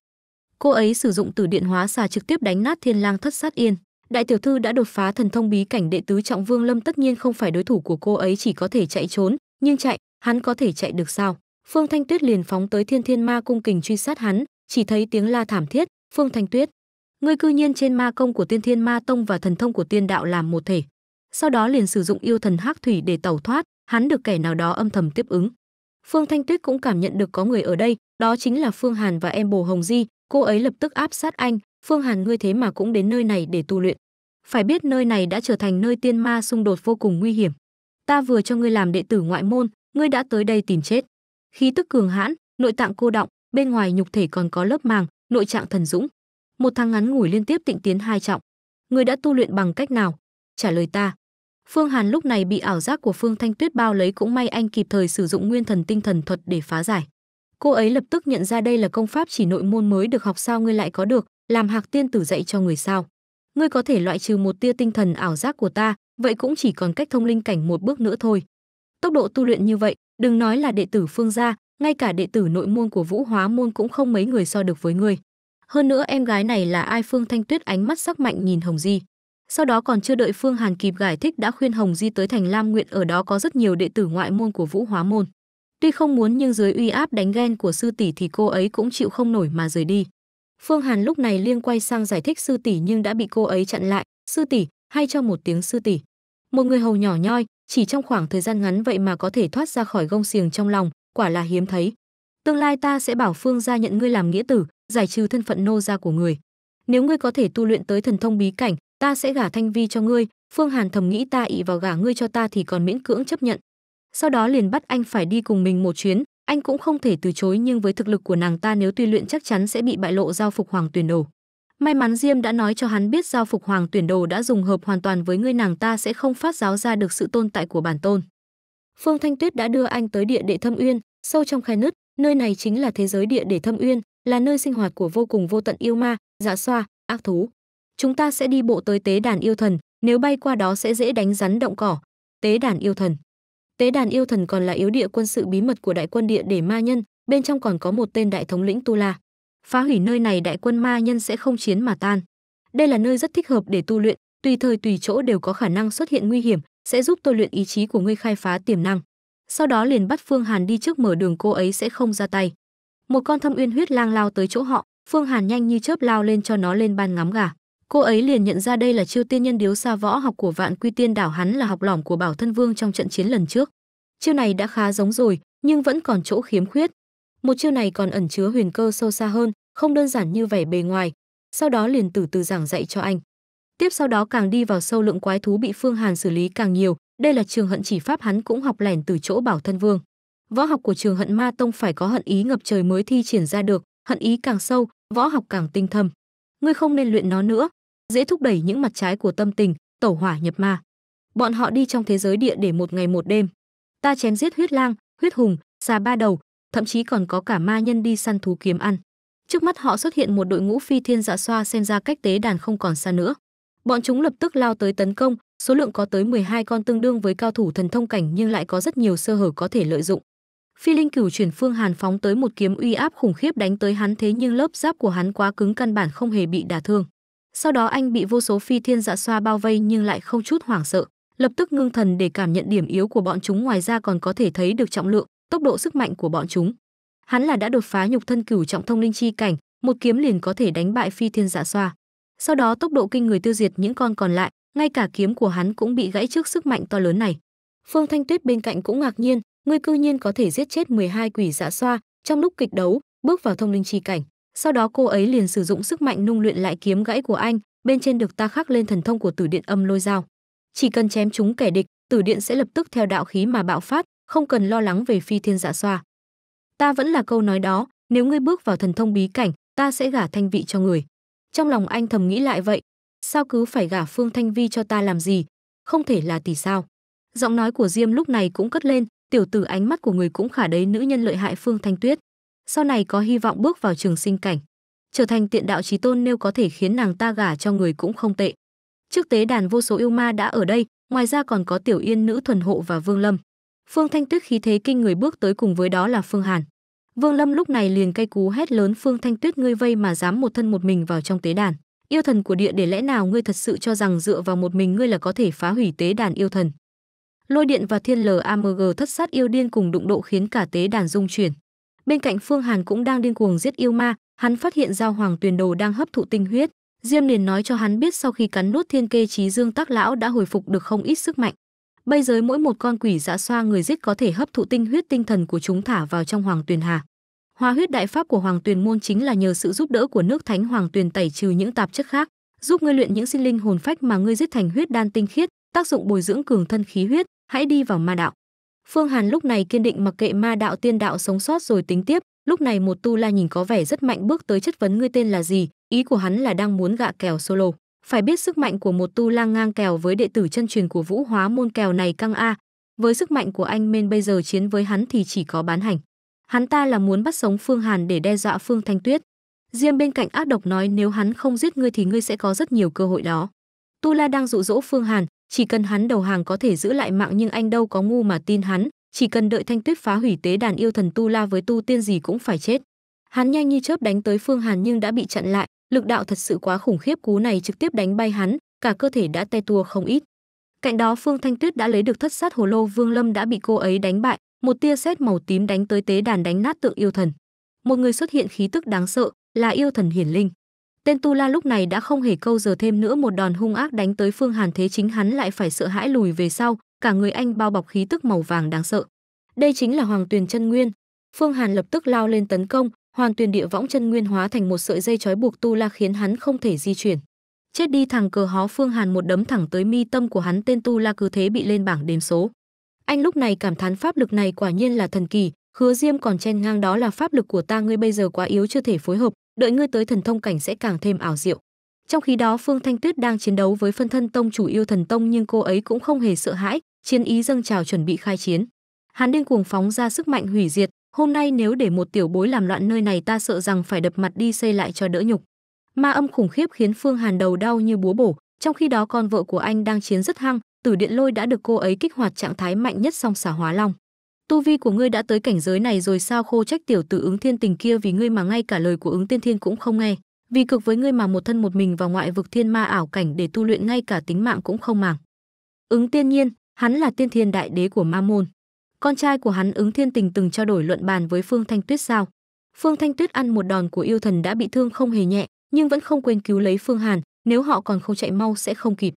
cô ấy sử dụng tử điện hóa xà trực tiếp đánh nát thiên lang thất sát yên đại tiểu thư đã đột phá thần thông bí cảnh đệ tứ trọng vương lâm tất nhiên không phải đối thủ của cô ấy chỉ có thể chạy trốn nhưng chạy hắn có thể chạy được sao phương thanh tuyết liền phóng tới thiên thiên ma cung kình truy sát hắn chỉ thấy tiếng la thảm thiết phương thanh tuyết ngươi cư nhiên trên ma công của tiên thiên ma tông và thần thông của tiên đạo làm một thể sau đó liền sử dụng yêu thần hắc thủy để tẩu thoát hắn được kẻ nào đó âm thầm tiếp ứng. Phương Thanh Tuyết cũng cảm nhận được có người ở đây, đó chính là Phương Hàn và em Bồ Hồng Di, cô ấy lập tức áp sát anh, "Phương Hàn ngươi thế mà cũng đến nơi này để tu luyện." Phải biết nơi này đã trở thành nơi tiên ma xung đột vô cùng nguy hiểm. Ta vừa cho ngươi làm đệ tử ngoại môn, ngươi đã tới đây tìm chết. Khí tức cường hãn, nội tạng cô động, bên ngoài nhục thể còn có lớp màng, nội trạng thần dũng. Một tháng ngắn ngủi liên tiếp tịnh tiến hai trọng. Ngươi đã tu luyện bằng cách nào? Trả lời ta. Phương Hàn lúc này bị ảo giác của Phương Thanh Tuyết bao lấy cũng may anh kịp thời sử dụng nguyên thần tinh thần thuật để phá giải. Cô ấy lập tức nhận ra đây là công pháp chỉ nội môn mới được học sao ngươi lại có được, làm Hạc Tiên tử dạy cho người sao? Ngươi có thể loại trừ một tia tinh thần ảo giác của ta, vậy cũng chỉ còn cách thông linh cảnh một bước nữa thôi. Tốc độ tu luyện như vậy, đừng nói là đệ tử Phương gia, ngay cả đệ tử nội môn của Vũ Hóa môn cũng không mấy người so được với ngươi. Hơn nữa em gái này là ai Phương Thanh Tuyết ánh mắt sắc mạnh nhìn Hồng Di. Sau đó còn chưa đợi Phương Hàn kịp giải thích đã khuyên Hồng Di tới thành Lam Nguyện ở đó có rất nhiều đệ tử ngoại môn của Vũ Hóa môn. Tuy không muốn nhưng dưới uy áp đánh ghen của sư tỷ thì cô ấy cũng chịu không nổi mà rời đi. Phương Hàn lúc này liên quay sang giải thích sư tỷ nhưng đã bị cô ấy chặn lại, "Sư tỷ, hay cho một tiếng sư tỷ." Một người hầu nhỏ nhoi, chỉ trong khoảng thời gian ngắn vậy mà có thể thoát ra khỏi gông xiềng trong lòng, quả là hiếm thấy. Tương lai ta sẽ bảo Phương gia nhận ngươi làm nghĩa tử, giải trừ thân phận nô gia của người. Nếu ngươi có thể tu luyện tới thần thông bí cảnh, ta sẽ gả thanh vi cho ngươi phương hàn thầm nghĩ ta ị vào gả ngươi cho ta thì còn miễn cưỡng chấp nhận sau đó liền bắt anh phải đi cùng mình một chuyến anh cũng không thể từ chối nhưng với thực lực của nàng ta nếu tuy luyện chắc chắn sẽ bị bại lộ giao phục hoàng tuyển đồ may mắn diêm đã nói cho hắn biết giao phục hoàng tuyển đồ đã dùng hợp hoàn toàn với ngươi nàng ta sẽ không phát giáo ra được sự tồn tại của bản tôn phương thanh tuyết đã đưa anh tới địa đệ thâm uyên sâu trong khe nứt nơi này chính là thế giới địa đệ thâm uyên là nơi sinh hoạt của vô cùng vô tận yêu ma dạ xoa ác thú chúng ta sẽ đi bộ tới tế đàn yêu thần, nếu bay qua đó sẽ dễ đánh rắn động cỏ. Tế đàn yêu thần. Tế đàn yêu thần còn là yếu địa quân sự bí mật của đại quân địa để ma nhân, bên trong còn có một tên đại thống lĩnh Tu La. Phá hủy nơi này đại quân ma nhân sẽ không chiến mà tan. Đây là nơi rất thích hợp để tu luyện, tùy thời tùy chỗ đều có khả năng xuất hiện nguy hiểm, sẽ giúp tôi luyện ý chí của ngươi khai phá tiềm năng. Sau đó liền bắt Phương Hàn đi trước mở đường cô ấy sẽ không ra tay. Một con thâm uyên huyết lang lao tới chỗ họ, Phương Hàn nhanh như chớp lao lên cho nó lên ban ngắm gà cô ấy liền nhận ra đây là chiêu tiên nhân điếu xa võ học của vạn quy tiên đảo hắn là học lỏng của bảo thân vương trong trận chiến lần trước chiêu này đã khá giống rồi nhưng vẫn còn chỗ khiếm khuyết một chiêu này còn ẩn chứa huyền cơ sâu xa hơn không đơn giản như vẻ bề ngoài sau đó liền từ từ giảng dạy cho anh tiếp sau đó càng đi vào sâu lượng quái thú bị phương hàn xử lý càng nhiều đây là trường hận chỉ pháp hắn cũng học lẻn từ chỗ bảo thân vương võ học của trường hận ma tông phải có hận ý ngập trời mới thi triển ra được hận ý càng sâu võ học càng tinh thâm ngươi không nên luyện nó nữa dễ thúc đẩy những mặt trái của tâm tình, tẩu hỏa nhập ma. Bọn họ đi trong thế giới địa để một ngày một đêm. Ta chém giết huyết lang, huyết hùng, xà ba đầu, thậm chí còn có cả ma nhân đi săn thú kiếm ăn. Trước mắt họ xuất hiện một đội ngũ phi thiên dạ xoa xem ra cách tế đàn không còn xa nữa. Bọn chúng lập tức lao tới tấn công, số lượng có tới 12 con tương đương với cao thủ thần thông cảnh nhưng lại có rất nhiều sơ hở có thể lợi dụng. Phi linh cửu chuyển phương Hàn phóng tới một kiếm uy áp khủng khiếp đánh tới hắn thế nhưng lớp giáp của hắn quá cứng căn bản không hề bị đả thương. Sau đó anh bị vô số phi thiên dạ xoa bao vây nhưng lại không chút hoảng sợ, lập tức ngưng thần để cảm nhận điểm yếu của bọn chúng ngoài ra còn có thể thấy được trọng lượng, tốc độ sức mạnh của bọn chúng. Hắn là đã đột phá nhục thân cửu trọng thông linh chi cảnh, một kiếm liền có thể đánh bại phi thiên dạ xoa. Sau đó tốc độ kinh người tiêu diệt những con còn lại, ngay cả kiếm của hắn cũng bị gãy trước sức mạnh to lớn này. Phương Thanh Tuyết bên cạnh cũng ngạc nhiên, ngươi cư nhiên có thể giết chết 12 quỷ dạ xoa, trong lúc kịch đấu, bước vào thông linh chi cảnh. Sau đó cô ấy liền sử dụng sức mạnh nung luyện lại kiếm gãy của anh, bên trên được ta khắc lên thần thông của Tử Điện Âm Lôi Dao. Chỉ cần chém chúng kẻ địch, Tử Điện sẽ lập tức theo đạo khí mà bạo phát, không cần lo lắng về phi thiên dạ xoa. Ta vẫn là câu nói đó, nếu ngươi bước vào thần thông bí cảnh, ta sẽ gả thanh vị cho người. Trong lòng anh thầm nghĩ lại vậy, sao cứ phải gả Phương Thanh Vi cho ta làm gì, không thể là tỷ sao? Giọng nói của Diêm lúc này cũng cất lên, tiểu tử ánh mắt của người cũng khả đấy nữ nhân lợi hại Phương Thanh Tuyết sau này có hy vọng bước vào trường sinh cảnh. Trở thành tiện đạo trí tôn nếu có thể khiến nàng ta gả cho người cũng không tệ. Trước tế đàn vô số yêu ma đã ở đây, ngoài ra còn có tiểu yên nữ thuần hộ và Vương Lâm. Phương Thanh Tuyết khí thế kinh người bước tới cùng với đó là Phương Hàn. Vương Lâm lúc này liền cay cú hét lớn Phương Thanh Tuyết ngươi vây mà dám một thân một mình vào trong tế đàn. Yêu thần của địa để lẽ nào ngươi thật sự cho rằng dựa vào một mình ngươi là có thể phá hủy tế đàn yêu thần. Lôi điện và thiên LAMG thất sát yêu điên cùng đụng độ khiến cả tế đàn rung chuyển. Bên cạnh Phương Hàn cũng đang điên cuồng giết yêu ma, hắn phát hiện giao Hoàng Tuyền Đồ đang hấp thụ tinh huyết, Diêm liền nói cho hắn biết sau khi cắn nuốt thiên kê trí dương tác lão đã hồi phục được không ít sức mạnh. Bây giờ mỗi một con quỷ dã dạ xoa người giết có thể hấp thụ tinh huyết tinh thần của chúng thả vào trong Hoàng Tuyền Hà. hòa huyết đại pháp của Hoàng Tuyền môn chính là nhờ sự giúp đỡ của nước Thánh Hoàng Tuyền tẩy trừ những tạp chất khác, giúp ngươi luyện những sinh linh hồn phách mà ngươi giết thành huyết đan tinh khiết, tác dụng bồi dưỡng cường thân khí huyết, hãy đi vào ma đạo. Phương Hàn lúc này kiên định mặc kệ ma đạo tiên đạo sống sót rồi tính tiếp, lúc này một tu la nhìn có vẻ rất mạnh bước tới chất vấn ngươi tên là gì, ý của hắn là đang muốn gạ kèo solo. Phải biết sức mạnh của một tu la ngang kèo với đệ tử chân truyền của Vũ Hóa môn kèo này căng a, với sức mạnh của anh men bây giờ chiến với hắn thì chỉ có bán hành. Hắn ta là muốn bắt sống Phương Hàn để đe dọa Phương Thanh Tuyết. Diêm bên cạnh ác độc nói nếu hắn không giết ngươi thì ngươi sẽ có rất nhiều cơ hội đó. Tu La đang dụ dỗ Phương Hàn, chỉ cần hắn đầu hàng có thể giữ lại mạng nhưng anh đâu có ngu mà tin hắn, chỉ cần đợi Thanh Tuyết phá hủy tế đàn yêu thần tu la với tu tiên gì cũng phải chết. Hắn nhanh như chớp đánh tới Phương Hàn nhưng đã bị chặn lại, lực đạo thật sự quá khủng khiếp cú này trực tiếp đánh bay hắn, cả cơ thể đã tê tua không ít. Cạnh đó Phương Thanh Tuyết đã lấy được thất sát hồ lô Vương Lâm đã bị cô ấy đánh bại, một tia sét màu tím đánh tới tế đàn đánh nát tượng yêu thần. Một người xuất hiện khí tức đáng sợ, là yêu thần hiển linh. Tên Tu La lúc này đã không hề câu giờ thêm nữa một đòn hung ác đánh tới Phương Hàn thế chính hắn lại phải sợ hãi lùi về sau, cả người anh bao bọc khí tức màu vàng đáng sợ. Đây chính là Hoàng Tuyền Chân Nguyên. Phương Hàn lập tức lao lên tấn công, Hoàng Tuyền Địa Võng Chân Nguyên hóa thành một sợi dây trói buộc Tu La khiến hắn không thể di chuyển. Chết đi thằng cờ hó Phương Hàn một đấm thẳng tới mi tâm của hắn tên Tu La cứ thế bị lên bảng đếm số. Anh lúc này cảm thán pháp lực này quả nhiên là thần kỳ, Hứa Diêm còn chen ngang đó là pháp lực của ta ngươi bây giờ quá yếu chưa thể phối hợp, đợi ngươi tới thần thông cảnh sẽ càng thêm ảo diệu trong khi đó phương thanh tuyết đang chiến đấu với phân thân tông chủ yêu thần tông nhưng cô ấy cũng không hề sợ hãi chiến ý dâng trào chuẩn bị khai chiến hắn điên cuồng phóng ra sức mạnh hủy diệt hôm nay nếu để một tiểu bối làm loạn nơi này ta sợ rằng phải đập mặt đi xây lại cho đỡ nhục ma âm khủng khiếp khiến phương hàn đầu đau như búa bổ trong khi đó con vợ của anh đang chiến rất hăng tử điện lôi đã được cô ấy kích hoạt trạng thái mạnh nhất song xả hóa long tu vi của ngươi đã tới cảnh giới này rồi sao khô trách tiểu tử ứng thiên tình kia vì ngươi mà ngay cả lời của ứng tiên thiên cũng không nghe vì cực với ngươi mà một thân một mình vào ngoại vực thiên ma ảo cảnh để tu luyện ngay cả tính mạng cũng không màng ứng tiên nhiên hắn là tiên thiên đại đế của ma môn con trai của hắn ứng thiên tình từng trao đổi luận bàn với phương thanh tuyết sao phương thanh tuyết ăn một đòn của yêu thần đã bị thương không hề nhẹ nhưng vẫn không quên cứu lấy phương hàn nếu họ còn không chạy mau sẽ không kịp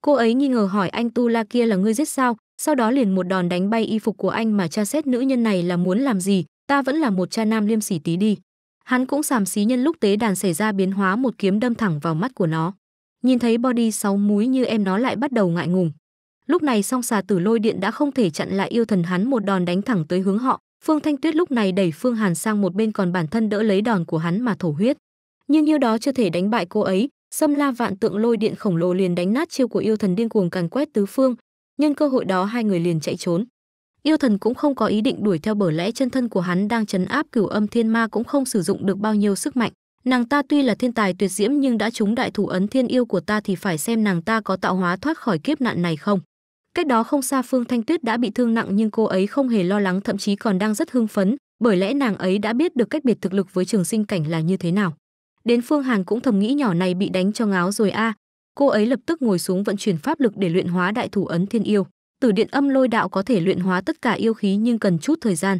cô ấy nghi ngờ hỏi anh tu la kia là ngươi giết sao sau đó liền một đòn đánh bay y phục của anh mà cha xét nữ nhân này là muốn làm gì, ta vẫn là một cha nam liêm sỉ tí đi. Hắn cũng sàm xí nhân lúc tế đàn xảy ra biến hóa một kiếm đâm thẳng vào mắt của nó. Nhìn thấy body sáu múi như em nó lại bắt đầu ngại ngùng. Lúc này song xà tử lôi điện đã không thể chặn lại yêu thần hắn một đòn đánh thẳng tới hướng họ. Phương Thanh Tuyết lúc này đẩy Phương Hàn sang một bên còn bản thân đỡ lấy đòn của hắn mà thổ huyết. Nhưng yêu đó chưa thể đánh bại cô ấy, Xâm La vạn tượng lôi điện khổng lồ liền đánh nát chiêu của yêu thần điên cuồng càn quét tứ phương, nhân cơ hội đó hai người liền chạy trốn yêu thần cũng không có ý định đuổi theo bởi lẽ chân thân của hắn đang chấn áp cửu âm thiên ma cũng không sử dụng được bao nhiêu sức mạnh nàng ta tuy là thiên tài tuyệt diễm nhưng đã trúng đại thủ ấn thiên yêu của ta thì phải xem nàng ta có tạo hóa thoát khỏi kiếp nạn này không cách đó không xa phương thanh tuyết đã bị thương nặng nhưng cô ấy không hề lo lắng thậm chí còn đang rất hưng phấn bởi lẽ nàng ấy đã biết được cách biệt thực lực với trường sinh cảnh là như thế nào đến phương hàn cũng thầm nghĩ nhỏ này bị đánh cho ngáo rồi a à, cô ấy lập tức ngồi xuống vận chuyển pháp lực để luyện hóa đại thủ ấn thiên yêu tử điện âm lôi đạo có thể luyện hóa tất cả yêu khí nhưng cần chút thời gian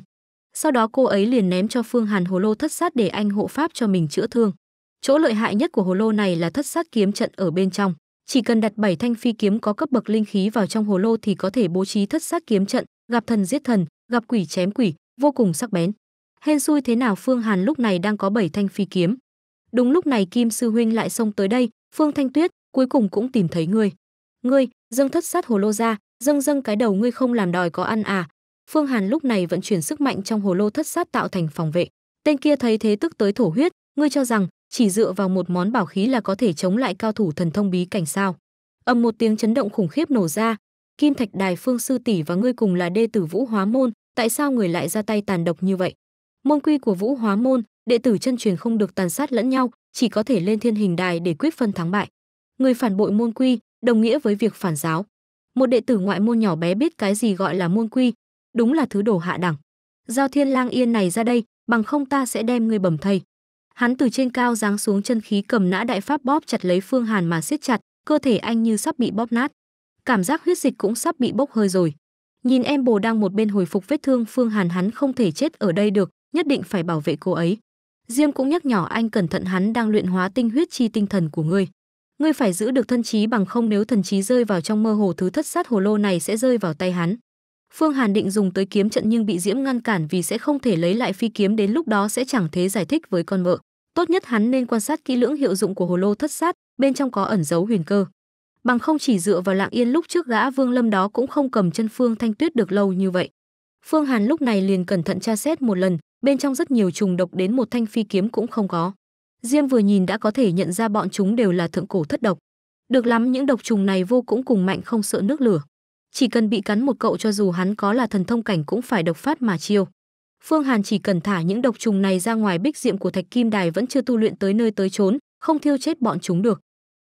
sau đó cô ấy liền ném cho phương hàn hồ lô thất sát để anh hộ pháp cho mình chữa thương chỗ lợi hại nhất của hồ lô này là thất sát kiếm trận ở bên trong chỉ cần đặt 7 thanh phi kiếm có cấp bậc linh khí vào trong hồ lô thì có thể bố trí thất sát kiếm trận gặp thần giết thần gặp quỷ chém quỷ vô cùng sắc bén hên xui thế nào phương hàn lúc này đang có 7 thanh phi kiếm đúng lúc này kim sư huynh lại xông tới đây phương thanh tuyết cuối cùng cũng tìm thấy ngươi ngươi dâng thất sát hồ lô ra dâng dâng cái đầu ngươi không làm đòi có ăn à phương hàn lúc này vận chuyển sức mạnh trong hồ lô thất sát tạo thành phòng vệ tên kia thấy thế tức tới thổ huyết ngươi cho rằng chỉ dựa vào một món bảo khí là có thể chống lại cao thủ thần thông bí cảnh sao ầm một tiếng chấn động khủng khiếp nổ ra kim thạch đài phương sư tỷ và ngươi cùng là đệ tử vũ hóa môn tại sao người lại ra tay tàn độc như vậy môn quy của vũ hóa môn đệ tử chân truyền không được tàn sát lẫn nhau chỉ có thể lên thiên hình đài để quyết phân thắng bại người phản bội môn quy đồng nghĩa với việc phản giáo một đệ tử ngoại môn nhỏ bé biết cái gì gọi là môn quy đúng là thứ đồ hạ đẳng giao thiên lang yên này ra đây bằng không ta sẽ đem ngươi bầm thầy hắn từ trên cao giáng xuống chân khí cầm nã đại pháp bóp chặt lấy phương hàn mà siết chặt cơ thể anh như sắp bị bóp nát cảm giác huyết dịch cũng sắp bị bốc hơi rồi nhìn em bồ đang một bên hồi phục vết thương phương hàn hắn không thể chết ở đây được nhất định phải bảo vệ cô ấy diêm cũng nhắc nhỏ anh cẩn thận hắn đang luyện hóa tinh huyết chi tinh thần của ngươi ngươi phải giữ được thân trí bằng không nếu thần trí rơi vào trong mơ hồ thứ thất sát hồ lô này sẽ rơi vào tay hắn. Phương Hàn định dùng tới kiếm trận nhưng bị Diễm ngăn cản vì sẽ không thể lấy lại phi kiếm đến lúc đó sẽ chẳng thế giải thích với con vợ. Tốt nhất hắn nên quan sát kỹ lưỡng hiệu dụng của hồ lô thất sát, bên trong có ẩn dấu huyền cơ. Bằng không chỉ dựa vào lạng yên lúc trước gã Vương Lâm đó cũng không cầm chân Phương Thanh Tuyết được lâu như vậy. Phương Hàn lúc này liền cẩn thận tra xét một lần, bên trong rất nhiều trùng độc đến một thanh phi kiếm cũng không có riêng vừa nhìn đã có thể nhận ra bọn chúng đều là thượng cổ thất độc. Được lắm những độc trùng này vô cũng cùng mạnh không sợ nước lửa. Chỉ cần bị cắn một cậu cho dù hắn có là thần thông cảnh cũng phải độc phát mà chiêu. Phương Hàn chỉ cần thả những độc trùng này ra ngoài bích diệm của Thạch Kim Đài vẫn chưa tu luyện tới nơi tới chốn, không thiêu chết bọn chúng được.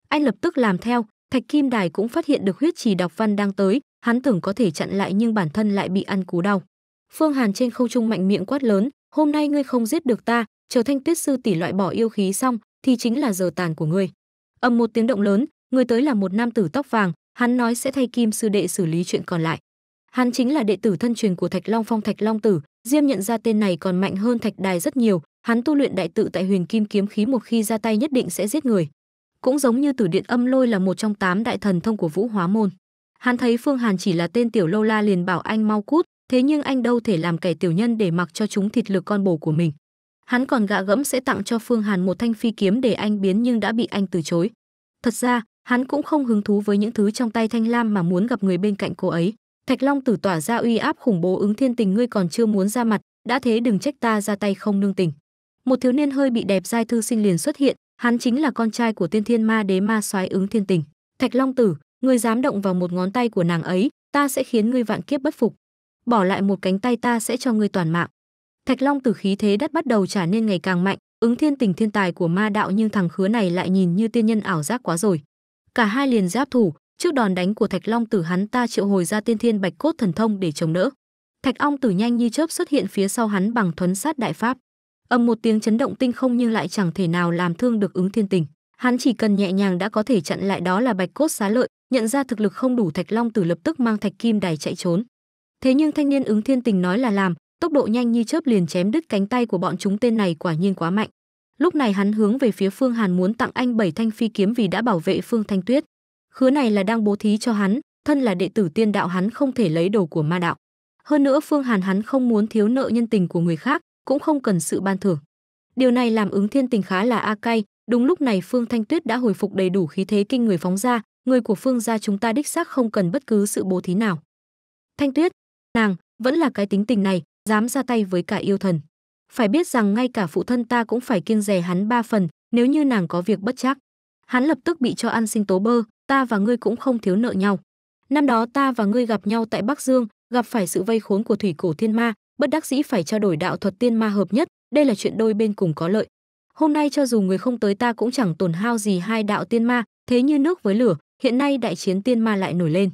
Anh lập tức làm theo, Thạch Kim Đài cũng phát hiện được huyết trì đọc văn đang tới, hắn tưởng có thể chặn lại nhưng bản thân lại bị ăn cú đau. Phương Hàn trên không trung mạnh miệng quát lớn, "Hôm nay ngươi không giết được ta, trở thành tuyết sư tỷ loại bỏ yêu khí xong thì chính là giờ tàn của ngươi ầm một tiếng động lớn người tới là một nam tử tóc vàng hắn nói sẽ thay kim sư đệ xử lý chuyện còn lại hắn chính là đệ tử thân truyền của thạch long phong thạch long tử diêm nhận ra tên này còn mạnh hơn thạch đài rất nhiều hắn tu luyện đại tự tại huyền kim kiếm khí một khi ra tay nhất định sẽ giết người cũng giống như tử điện âm lôi là một trong tám đại thần thông của vũ hóa môn hắn thấy phương hàn chỉ là tên tiểu lâu la liền bảo anh mau cút thế nhưng anh đâu thể làm kẻ tiểu nhân để mặc cho chúng thịt lực con bồ của mình Hắn còn gạ gẫm sẽ tặng cho Phương Hàn một thanh phi kiếm để anh biến nhưng đã bị anh từ chối. Thật ra, hắn cũng không hứng thú với những thứ trong tay Thanh Lam mà muốn gặp người bên cạnh cô ấy. Thạch Long tử tỏa ra uy áp khủng bố ứng thiên tình ngươi còn chưa muốn ra mặt, đã thế đừng trách ta ra tay không nương tình. Một thiếu niên hơi bị đẹp giai thư sinh liền xuất hiện, hắn chính là con trai của tiên thiên ma đế ma soái ứng thiên tình. Thạch Long tử, ngươi dám động vào một ngón tay của nàng ấy, ta sẽ khiến ngươi vạn kiếp bất phục. Bỏ lại một cánh tay ta sẽ cho ngươi toàn mạng. Thạch Long từ khí thế đất bắt đầu trở nên ngày càng mạnh, ứng thiên tình thiên tài của ma đạo nhưng thằng khứa này lại nhìn như tiên nhân ảo giác quá rồi. Cả hai liền giáp thủ, trước đòn đánh của Thạch Long tử hắn ta triệu hồi ra tiên thiên bạch cốt thần thông để chống đỡ. Thạch Ong tử nhanh như chớp xuất hiện phía sau hắn bằng thuấn sát đại pháp. Âm một tiếng chấn động tinh không nhưng lại chẳng thể nào làm thương được ứng thiên tình. Hắn chỉ cần nhẹ nhàng đã có thể chặn lại đó là bạch cốt xá lợi, nhận ra thực lực không đủ Thạch Long tử lập tức mang Thạch Kim Đài chạy trốn. Thế nhưng thanh niên ứng thiên tình nói là làm, tốc độ nhanh như chớp liền chém đứt cánh tay của bọn chúng tên này quả nhiên quá mạnh. Lúc này hắn hướng về phía Phương Hàn muốn tặng anh bảy thanh phi kiếm vì đã bảo vệ Phương Thanh Tuyết. Khứa này là đang bố thí cho hắn, thân là đệ tử tiên đạo hắn không thể lấy đồ của ma đạo. Hơn nữa Phương Hàn hắn không muốn thiếu nợ nhân tình của người khác, cũng không cần sự ban thưởng. Điều này làm ứng thiên tình khá là a cay, đúng lúc này Phương Thanh Tuyết đã hồi phục đầy đủ khí thế kinh người phóng ra, người của Phương gia chúng ta đích xác không cần bất cứ sự bố thí nào. Thanh Tuyết, nàng, vẫn là cái tính tình này, dám ra tay với cả yêu thần. Phải biết rằng ngay cả phụ thân ta cũng phải kiêng rẻ hắn ba phần, nếu như nàng có việc bất chắc. Hắn lập tức bị cho ăn sinh tố bơ, ta và ngươi cũng không thiếu nợ nhau. Năm đó ta và ngươi gặp nhau tại Bắc Dương, gặp phải sự vây khốn của thủy cổ thiên ma, bất đắc dĩ phải trao đổi đạo thuật tiên ma hợp nhất, đây là chuyện đôi bên cùng có lợi. Hôm nay cho dù người không tới ta cũng chẳng tổn hao gì hai đạo tiên ma, thế như nước với lửa, hiện nay đại chiến tiên ma lại nổi lên.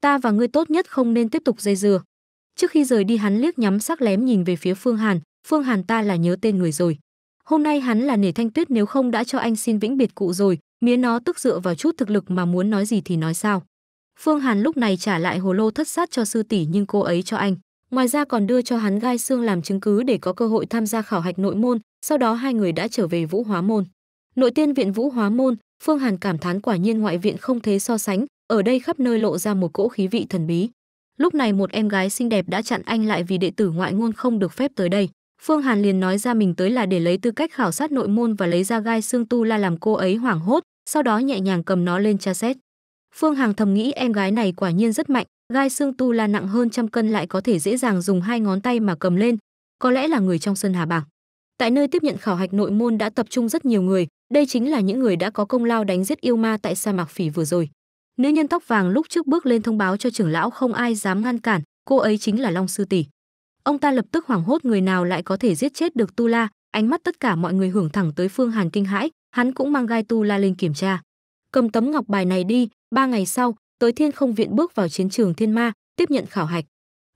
Ta và ngươi tốt nhất không nên tiếp tục dây dưa. Trước khi rời đi hắn liếc nhắm sắc lém nhìn về phía Phương Hàn, Phương Hàn ta là nhớ tên người rồi. Hôm nay hắn là nể thanh tuyết nếu không đã cho anh xin vĩnh biệt cụ rồi, mía nó tức dựa vào chút thực lực mà muốn nói gì thì nói sao. Phương Hàn lúc này trả lại hồ lô thất sát cho sư tỷ nhưng cô ấy cho anh. Ngoài ra còn đưa cho hắn gai xương làm chứng cứ để có cơ hội tham gia khảo hạch nội môn, sau đó hai người đã trở về Vũ Hóa Môn. Nội tiên viện Vũ Hóa Môn, Phương Hàn cảm thán quả nhiên ngoại viện không thế so sánh, ở đây khắp nơi lộ ra một cỗ khí vị thần bí. Lúc này một em gái xinh đẹp đã chặn anh lại vì đệ tử ngoại ngôn không được phép tới đây. Phương Hàn liền nói ra mình tới là để lấy tư cách khảo sát nội môn và lấy ra gai xương tu la làm cô ấy hoảng hốt, sau đó nhẹ nhàng cầm nó lên tra xét. Phương Hằng thầm nghĩ em gái này quả nhiên rất mạnh, gai xương tu la nặng hơn trăm cân lại có thể dễ dàng dùng hai ngón tay mà cầm lên, có lẽ là người trong sân Hà Bảng. Tại nơi tiếp nhận khảo hạch nội môn đã tập trung rất nhiều người, đây chính là những người đã có công lao đánh giết yêu ma tại sa mạc phỉ vừa rồi. Nữ nhân tóc vàng lúc trước bước lên thông báo cho trưởng lão không ai dám ngăn cản, cô ấy chính là Long sư tỷ. Ông ta lập tức hoảng hốt người nào lại có thể giết chết được Tu La, ánh mắt tất cả mọi người hưởng thẳng tới Phương Hàn kinh hãi, hắn cũng mang gai Tu La lên kiểm tra. Cầm tấm ngọc bài này đi, ba ngày sau, tới Thiên Không Viện bước vào chiến trường Thiên Ma, tiếp nhận khảo hạch.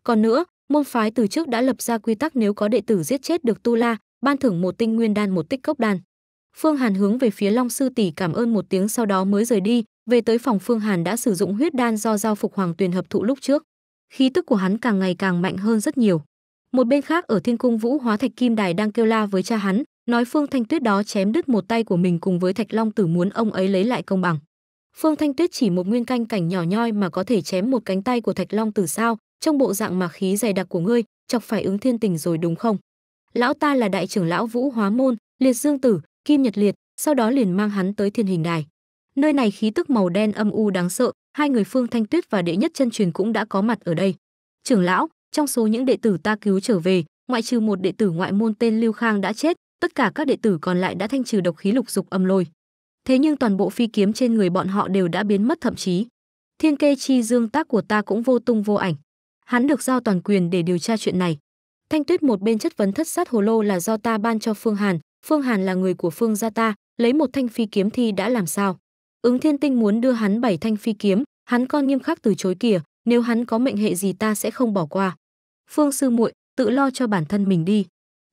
Còn nữa, môn phái từ trước đã lập ra quy tắc nếu có đệ tử giết chết được Tu La, ban thưởng một tinh nguyên đan một tích cốc đan. Phương Hàn hướng về phía Long sư tỷ cảm ơn một tiếng sau đó mới rời đi, về tới phòng Phương Hàn đã sử dụng huyết đan do giao phục hoàng tuyền hợp thụ lúc trước. Khí tức của hắn càng ngày càng mạnh hơn rất nhiều. Một bên khác ở Thiên cung Vũ Hóa Thạch Kim Đài đang kêu la với cha hắn, nói Phương Thanh Tuyết đó chém đứt một tay của mình cùng với Thạch Long Tử muốn ông ấy lấy lại công bằng. Phương Thanh Tuyết chỉ một nguyên canh cảnh nhỏ nhoi mà có thể chém một cánh tay của Thạch Long Tử sao, trong bộ dạng mà khí dày đặc của ngươi, chọc phải ứng thiên tình rồi đúng không? Lão ta là đại trưởng lão Vũ Hóa môn, Liệt Dương Tử, Kim Nhật Liệt, sau đó liền mang hắn tới Thiên Hình Đài. Nơi này khí tức màu đen âm u đáng sợ, hai người Phương Thanh Tuyết và Đệ Nhất Chân Truyền cũng đã có mặt ở đây. Trưởng lão, trong số những đệ tử ta cứu trở về, ngoại trừ một đệ tử ngoại môn tên Lưu Khang đã chết, tất cả các đệ tử còn lại đã thanh trừ độc khí lục dục âm lôi. Thế nhưng toàn bộ phi kiếm trên người bọn họ đều đã biến mất thậm chí. Thiên kê chi dương tác của ta cũng vô tung vô ảnh. Hắn được giao toàn quyền để điều tra chuyện này. Thanh Tuyết một bên chất vấn thất sát hồ lô là do ta ban cho Phương Hàn, Phương Hàn là người của Phương gia ta, lấy một thanh phi kiếm thi đã làm sao? Ứng Thiên Tinh muốn đưa hắn bảy thanh phi kiếm, hắn con nghiêm khắc từ chối kìa, nếu hắn có mệnh hệ gì ta sẽ không bỏ qua. Phương sư muội, tự lo cho bản thân mình đi.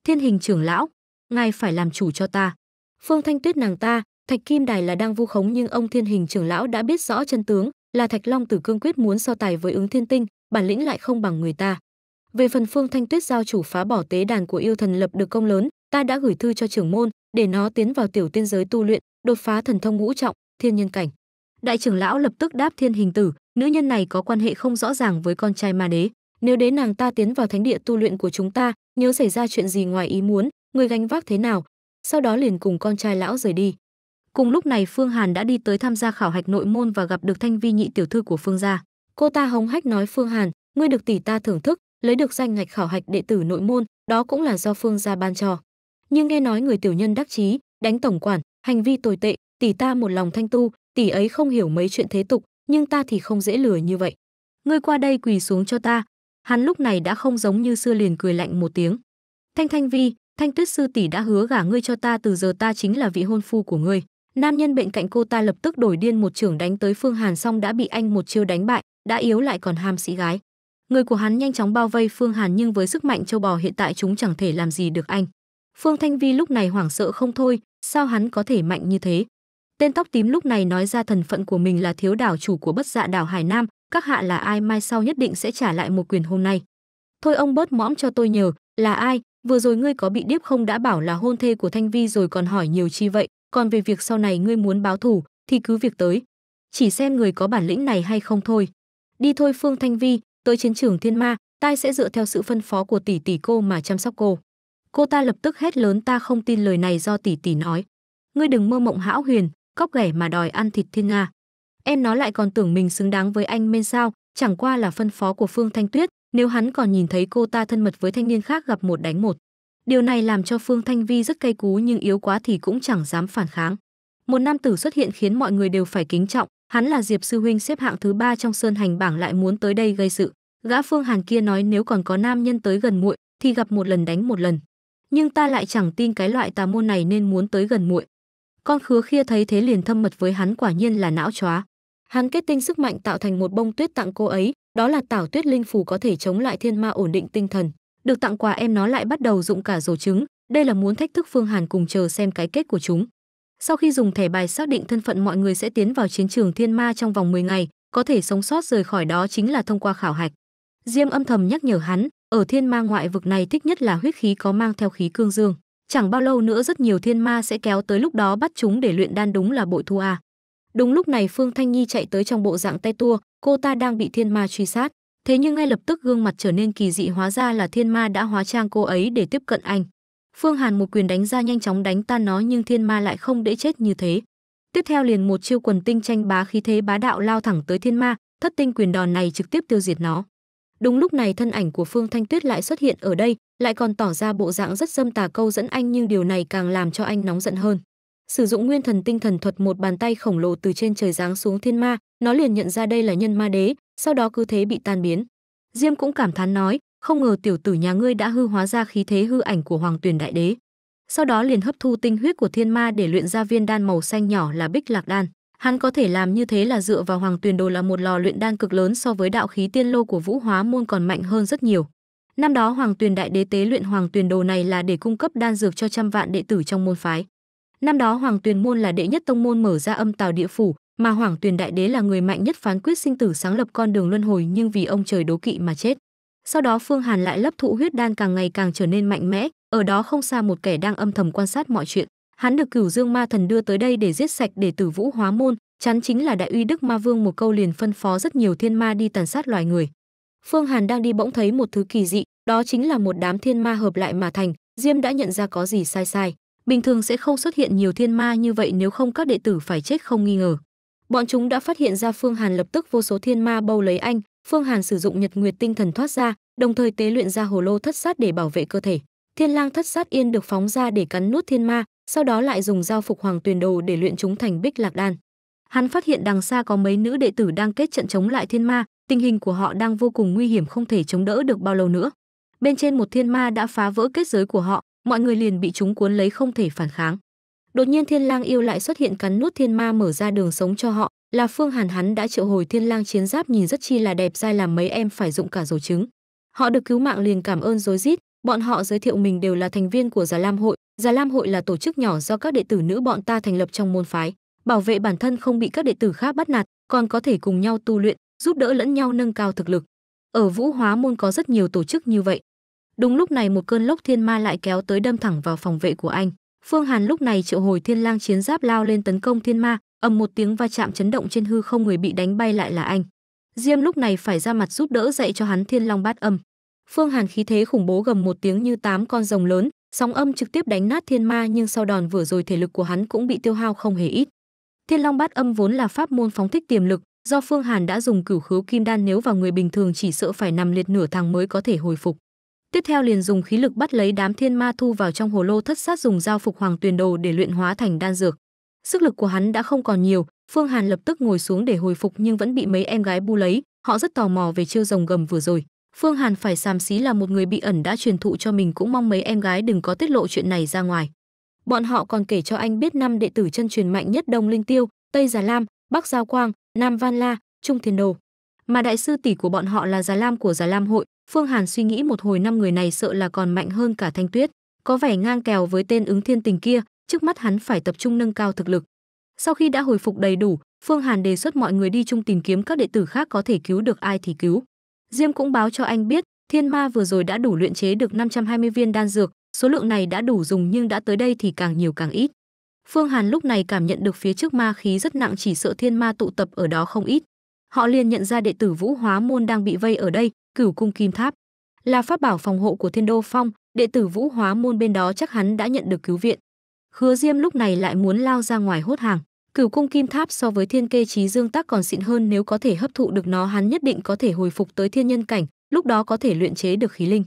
Thiên hình trưởng lão, ngài phải làm chủ cho ta. Phương Thanh Tuyết nàng ta, Thạch Kim Đài là đang vu khống nhưng ông Thiên hình trưởng lão đã biết rõ chân tướng, là Thạch Long Tử cương quyết muốn so tài với ứng Thiên Tinh, bản lĩnh lại không bằng người ta. Về phần Phương Thanh Tuyết giao chủ phá bỏ tế đàn của yêu thần lập được công lớn, ta đã gửi thư cho trưởng môn, để nó tiến vào tiểu tiên giới tu luyện, đột phá thần thông ngũ trọng, thiên nhân cảnh đại trưởng lão lập tức đáp thiên hình tử nữ nhân này có quan hệ không rõ ràng với con trai ma đế nếu đế nàng ta tiến vào thánh địa tu luyện của chúng ta nhớ xảy ra chuyện gì ngoài ý muốn người gánh vác thế nào sau đó liền cùng con trai lão rời đi cùng lúc này phương hàn đã đi tới tham gia khảo hạch nội môn và gặp được thanh vi nhị tiểu thư của phương gia cô ta hống hách nói phương hàn ngươi được tỷ ta thưởng thức lấy được danh ngạch khảo hạch đệ tử nội môn đó cũng là do phương gia ban cho nhưng nghe nói người tiểu nhân đắc chí đánh tổng quản hành vi tồi tệ tỷ ta một lòng thanh tu tỷ ấy không hiểu mấy chuyện thế tục nhưng ta thì không dễ lừa như vậy ngươi qua đây quỳ xuống cho ta hắn lúc này đã không giống như xưa liền cười lạnh một tiếng thanh thanh vi thanh tuyết sư tỷ đã hứa gả ngươi cho ta từ giờ ta chính là vị hôn phu của ngươi nam nhân bên cạnh cô ta lập tức đổi điên một trưởng đánh tới phương hàn xong đã bị anh một chiêu đánh bại đã yếu lại còn ham sĩ gái người của hắn nhanh chóng bao vây phương hàn nhưng với sức mạnh châu bò hiện tại chúng chẳng thể làm gì được anh phương thanh vi lúc này hoảng sợ không thôi sao hắn có thể mạnh như thế Tên tóc tím lúc này nói ra thần phận của mình là thiếu đảo chủ của bất dạ đảo Hải Nam, các hạ là ai mai sau nhất định sẽ trả lại một quyền hôm nay. Thôi ông bớt mõm cho tôi nhờ, là ai, vừa rồi ngươi có bị điếp không đã bảo là hôn thê của Thanh Vi rồi còn hỏi nhiều chi vậy, còn về việc sau này ngươi muốn báo thù thì cứ việc tới. Chỉ xem người có bản lĩnh này hay không thôi. Đi thôi Phương Thanh Vi, tới chiến trường thiên ma, tai sẽ dựa theo sự phân phó của tỷ tỷ cô mà chăm sóc cô. Cô ta lập tức hét lớn ta không tin lời này do tỷ tỷ nói. Ngươi đừng mơ mộng hão huyền, cóc ghẻ mà đòi ăn thịt thiên nga em nó lại còn tưởng mình xứng đáng với anh men sao chẳng qua là phân phó của phương thanh tuyết nếu hắn còn nhìn thấy cô ta thân mật với thanh niên khác gặp một đánh một điều này làm cho phương thanh vi rất cay cú nhưng yếu quá thì cũng chẳng dám phản kháng một nam tử xuất hiện khiến mọi người đều phải kính trọng hắn là diệp sư huynh xếp hạng thứ ba trong sơn hành bảng lại muốn tới đây gây sự gã phương hàn kia nói nếu còn có nam nhân tới gần muội thì gặp một lần đánh một lần nhưng ta lại chẳng tin cái loại tà môn này nên muốn tới gần muội con khứa khia thấy thế liền thâm mật với hắn quả nhiên là não chóa. Hắn kết tinh sức mạnh tạo thành một bông tuyết tặng cô ấy, đó là tảo tuyết linh phù có thể chống lại thiên ma ổn định tinh thần. Được tặng quà em nó lại bắt đầu dụng cả rổ trứng, đây là muốn thách thức Phương Hàn cùng chờ xem cái kết của chúng. Sau khi dùng thẻ bài xác định thân phận mọi người sẽ tiến vào chiến trường thiên ma trong vòng 10 ngày, có thể sống sót rời khỏi đó chính là thông qua khảo hạch. Diêm âm thầm nhắc nhở hắn, ở thiên ma ngoại vực này thích nhất là huyết khí có mang theo khí cương dương chẳng bao lâu nữa rất nhiều thiên ma sẽ kéo tới lúc đó bắt chúng để luyện đan đúng là bội thu à. Đúng lúc này Phương Thanh Nhi chạy tới trong bộ dạng tay tua, cô ta đang bị thiên ma truy sát. Thế nhưng ngay lập tức gương mặt trở nên kỳ dị hóa ra là thiên ma đã hóa trang cô ấy để tiếp cận anh. Phương Hàn một quyền đánh ra nhanh chóng đánh tan nó nhưng thiên ma lại không để chết như thế. Tiếp theo liền một chiêu quần tinh tranh bá khí thế bá đạo lao thẳng tới thiên ma, thất tinh quyền đòn này trực tiếp tiêu diệt nó. Đúng lúc này thân ảnh của Phương Thanh Tuyết lại xuất hiện ở đây, lại còn tỏ ra bộ dạng rất dâm tà câu dẫn anh nhưng điều này càng làm cho anh nóng giận hơn. Sử dụng nguyên thần tinh thần thuật một bàn tay khổng lồ từ trên trời giáng xuống thiên ma, nó liền nhận ra đây là nhân ma đế, sau đó cứ thế bị tan biến. Diêm cũng cảm thán nói, không ngờ tiểu tử nhà ngươi đã hư hóa ra khí thế hư ảnh của Hoàng Tuyền Đại Đế. Sau đó liền hấp thu tinh huyết của thiên ma để luyện ra viên đan màu xanh nhỏ là Bích Lạc Đan. Hắn có thể làm như thế là dựa vào Hoàng Tuyền Đồ là một lò luyện đan cực lớn so với đạo khí tiên lô của Vũ Hóa môn còn mạnh hơn rất nhiều. Năm đó Hoàng Tuyền Đại Đế tế luyện Hoàng Tuyền Đồ này là để cung cấp đan dược cho trăm vạn đệ tử trong môn phái. Năm đó Hoàng Tuyền môn là đệ nhất tông môn mở ra âm tào địa phủ, mà Hoàng Tuyền Đại Đế là người mạnh nhất phán quyết sinh tử sáng lập con đường luân hồi nhưng vì ông trời đố kỵ mà chết. Sau đó Phương Hàn lại lấp thụ huyết đan càng ngày càng trở nên mạnh mẽ, ở đó không xa một kẻ đang âm thầm quan sát mọi chuyện hắn được cửu dương ma thần đưa tới đây để giết sạch để tử vũ hóa môn chắn chính là đại uy đức ma vương một câu liền phân phó rất nhiều thiên ma đi tàn sát loài người phương hàn đang đi bỗng thấy một thứ kỳ dị đó chính là một đám thiên ma hợp lại mà thành diêm đã nhận ra có gì sai sai bình thường sẽ không xuất hiện nhiều thiên ma như vậy nếu không các đệ tử phải chết không nghi ngờ bọn chúng đã phát hiện ra phương hàn lập tức vô số thiên ma bâu lấy anh phương hàn sử dụng nhật nguyệt tinh thần thoát ra đồng thời tế luyện ra hồ lô thất sát để bảo vệ cơ thể thiên lang thất sát yên được phóng ra để cắn nuốt thiên ma sau đó lại dùng giao phục hoàng tuyền đồ để luyện chúng thành bích lạc đan. Hắn phát hiện đằng xa có mấy nữ đệ tử đang kết trận chống lại thiên ma, tình hình của họ đang vô cùng nguy hiểm không thể chống đỡ được bao lâu nữa. Bên trên một thiên ma đã phá vỡ kết giới của họ, mọi người liền bị chúng cuốn lấy không thể phản kháng. Đột nhiên Thiên Lang yêu lại xuất hiện cắn nút thiên ma mở ra đường sống cho họ, là Phương Hàn hắn đã triệu hồi Thiên Lang chiến giáp nhìn rất chi là đẹp dai làm mấy em phải dụng cả dầu trứng. Họ được cứu mạng liền cảm ơn rối rít, bọn họ giới thiệu mình đều là thành viên của Già Lam hội, Già Lam hội là tổ chức nhỏ do các đệ tử nữ bọn ta thành lập trong môn phái, bảo vệ bản thân không bị các đệ tử khác bắt nạt, còn có thể cùng nhau tu luyện, giúp đỡ lẫn nhau nâng cao thực lực. Ở Vũ Hóa môn có rất nhiều tổ chức như vậy. Đúng lúc này một cơn lốc thiên ma lại kéo tới đâm thẳng vào phòng vệ của anh. Phương Hàn lúc này triệu hồi Thiên Lang chiến giáp lao lên tấn công thiên ma, ầm một tiếng va chạm chấn động trên hư không người bị đánh bay lại là anh. Diêm lúc này phải ra mặt giúp đỡ dạy cho hắn Thiên Long bát âm. Phương Hàn khí thế khủng bố gầm một tiếng như tám con rồng lớn, Sóng âm trực tiếp đánh nát thiên ma nhưng sau đòn vừa rồi thể lực của hắn cũng bị tiêu hao không hề ít. Thiên Long Bát Âm vốn là pháp môn phóng thích tiềm lực, do Phương Hàn đã dùng cửu khứu kim đan nếu vào người bình thường chỉ sợ phải nằm liệt nửa thằng mới có thể hồi phục. Tiếp theo liền dùng khí lực bắt lấy đám thiên ma thu vào trong hồ lô thất sát dùng giao phục hoàng tuyền đồ để luyện hóa thành đan dược. Sức lực của hắn đã không còn nhiều, Phương Hàn lập tức ngồi xuống để hồi phục nhưng vẫn bị mấy em gái bu lấy, họ rất tò mò về chiêu rồng gầm vừa rồi. Phương Hàn phải sàm xí là một người bị ẩn đã truyền thụ cho mình cũng mong mấy em gái đừng có tiết lộ chuyện này ra ngoài. Bọn họ còn kể cho anh biết năm đệ tử chân truyền mạnh nhất Đông Linh Tiêu, Tây Già Lam, Bắc Giao Quang, Nam Van La, Trung Thiên Đồ. Mà đại sư tỷ của bọn họ là Già Lam của Già Lam hội, Phương Hàn suy nghĩ một hồi năm người này sợ là còn mạnh hơn cả Thanh Tuyết, có vẻ ngang kèo với tên ứng thiên tình kia, trước mắt hắn phải tập trung nâng cao thực lực. Sau khi đã hồi phục đầy đủ, Phương Hàn đề xuất mọi người đi chung tìm kiếm các đệ tử khác có thể cứu được ai thì cứu. Diêm cũng báo cho anh biết, Thiên Ma vừa rồi đã đủ luyện chế được 520 viên đan dược, số lượng này đã đủ dùng nhưng đã tới đây thì càng nhiều càng ít. Phương Hàn lúc này cảm nhận được phía trước ma khí rất nặng chỉ sợ thiên ma tụ tập ở đó không ít. Họ liền nhận ra đệ tử Vũ Hóa môn đang bị vây ở đây, Cửu cung kim tháp là pháp bảo phòng hộ của Thiên Đô Phong, đệ tử Vũ Hóa môn bên đó chắc hắn đã nhận được cứu viện. Hứa Diêm lúc này lại muốn lao ra ngoài hốt hàng. Cửu cung kim tháp so với thiên kê trí dương tác còn xịn hơn nếu có thể hấp thụ được nó hắn nhất định có thể hồi phục tới thiên nhân cảnh, lúc đó có thể luyện chế được khí linh.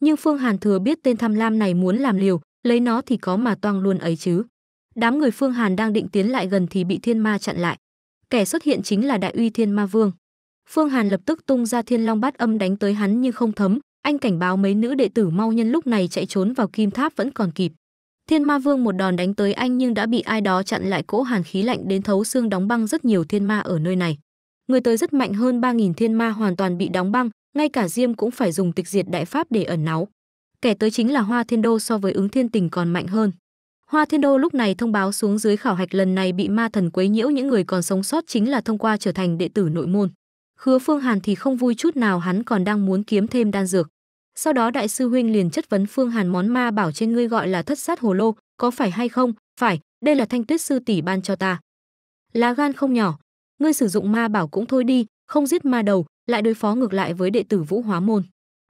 Nhưng Phương Hàn thừa biết tên tham lam này muốn làm liều, lấy nó thì có mà toang luôn ấy chứ. Đám người Phương Hàn đang định tiến lại gần thì bị thiên ma chặn lại. Kẻ xuất hiện chính là đại uy thiên ma vương. Phương Hàn lập tức tung ra thiên long bát âm đánh tới hắn nhưng không thấm, anh cảnh báo mấy nữ đệ tử mau nhân lúc này chạy trốn vào kim tháp vẫn còn kịp. Thiên Ma Vương một đòn đánh tới anh nhưng đã bị ai đó chặn lại cỗ hàn khí lạnh đến thấu xương đóng băng rất nhiều thiên ma ở nơi này. Người tới rất mạnh hơn 3000 thiên ma hoàn toàn bị đóng băng, ngay cả Diêm cũng phải dùng tịch diệt đại pháp để ẩn náu. Kẻ tới chính là Hoa Thiên Đô so với ứng thiên tình còn mạnh hơn. Hoa Thiên Đô lúc này thông báo xuống dưới khảo hạch lần này bị ma thần quấy nhiễu những người còn sống sót chính là thông qua trở thành đệ tử nội môn. Khứa Phương Hàn thì không vui chút nào hắn còn đang muốn kiếm thêm đan dược. Sau đó đại sư huynh liền chất vấn Phương Hàn món ma bảo trên ngươi gọi là thất sát hồ lô, có phải hay không? Phải, đây là thanh tuyết sư tỷ ban cho ta. Lá gan không nhỏ, ngươi sử dụng ma bảo cũng thôi đi, không giết ma đầu, lại đối phó ngược lại với đệ tử Vũ Hóa môn.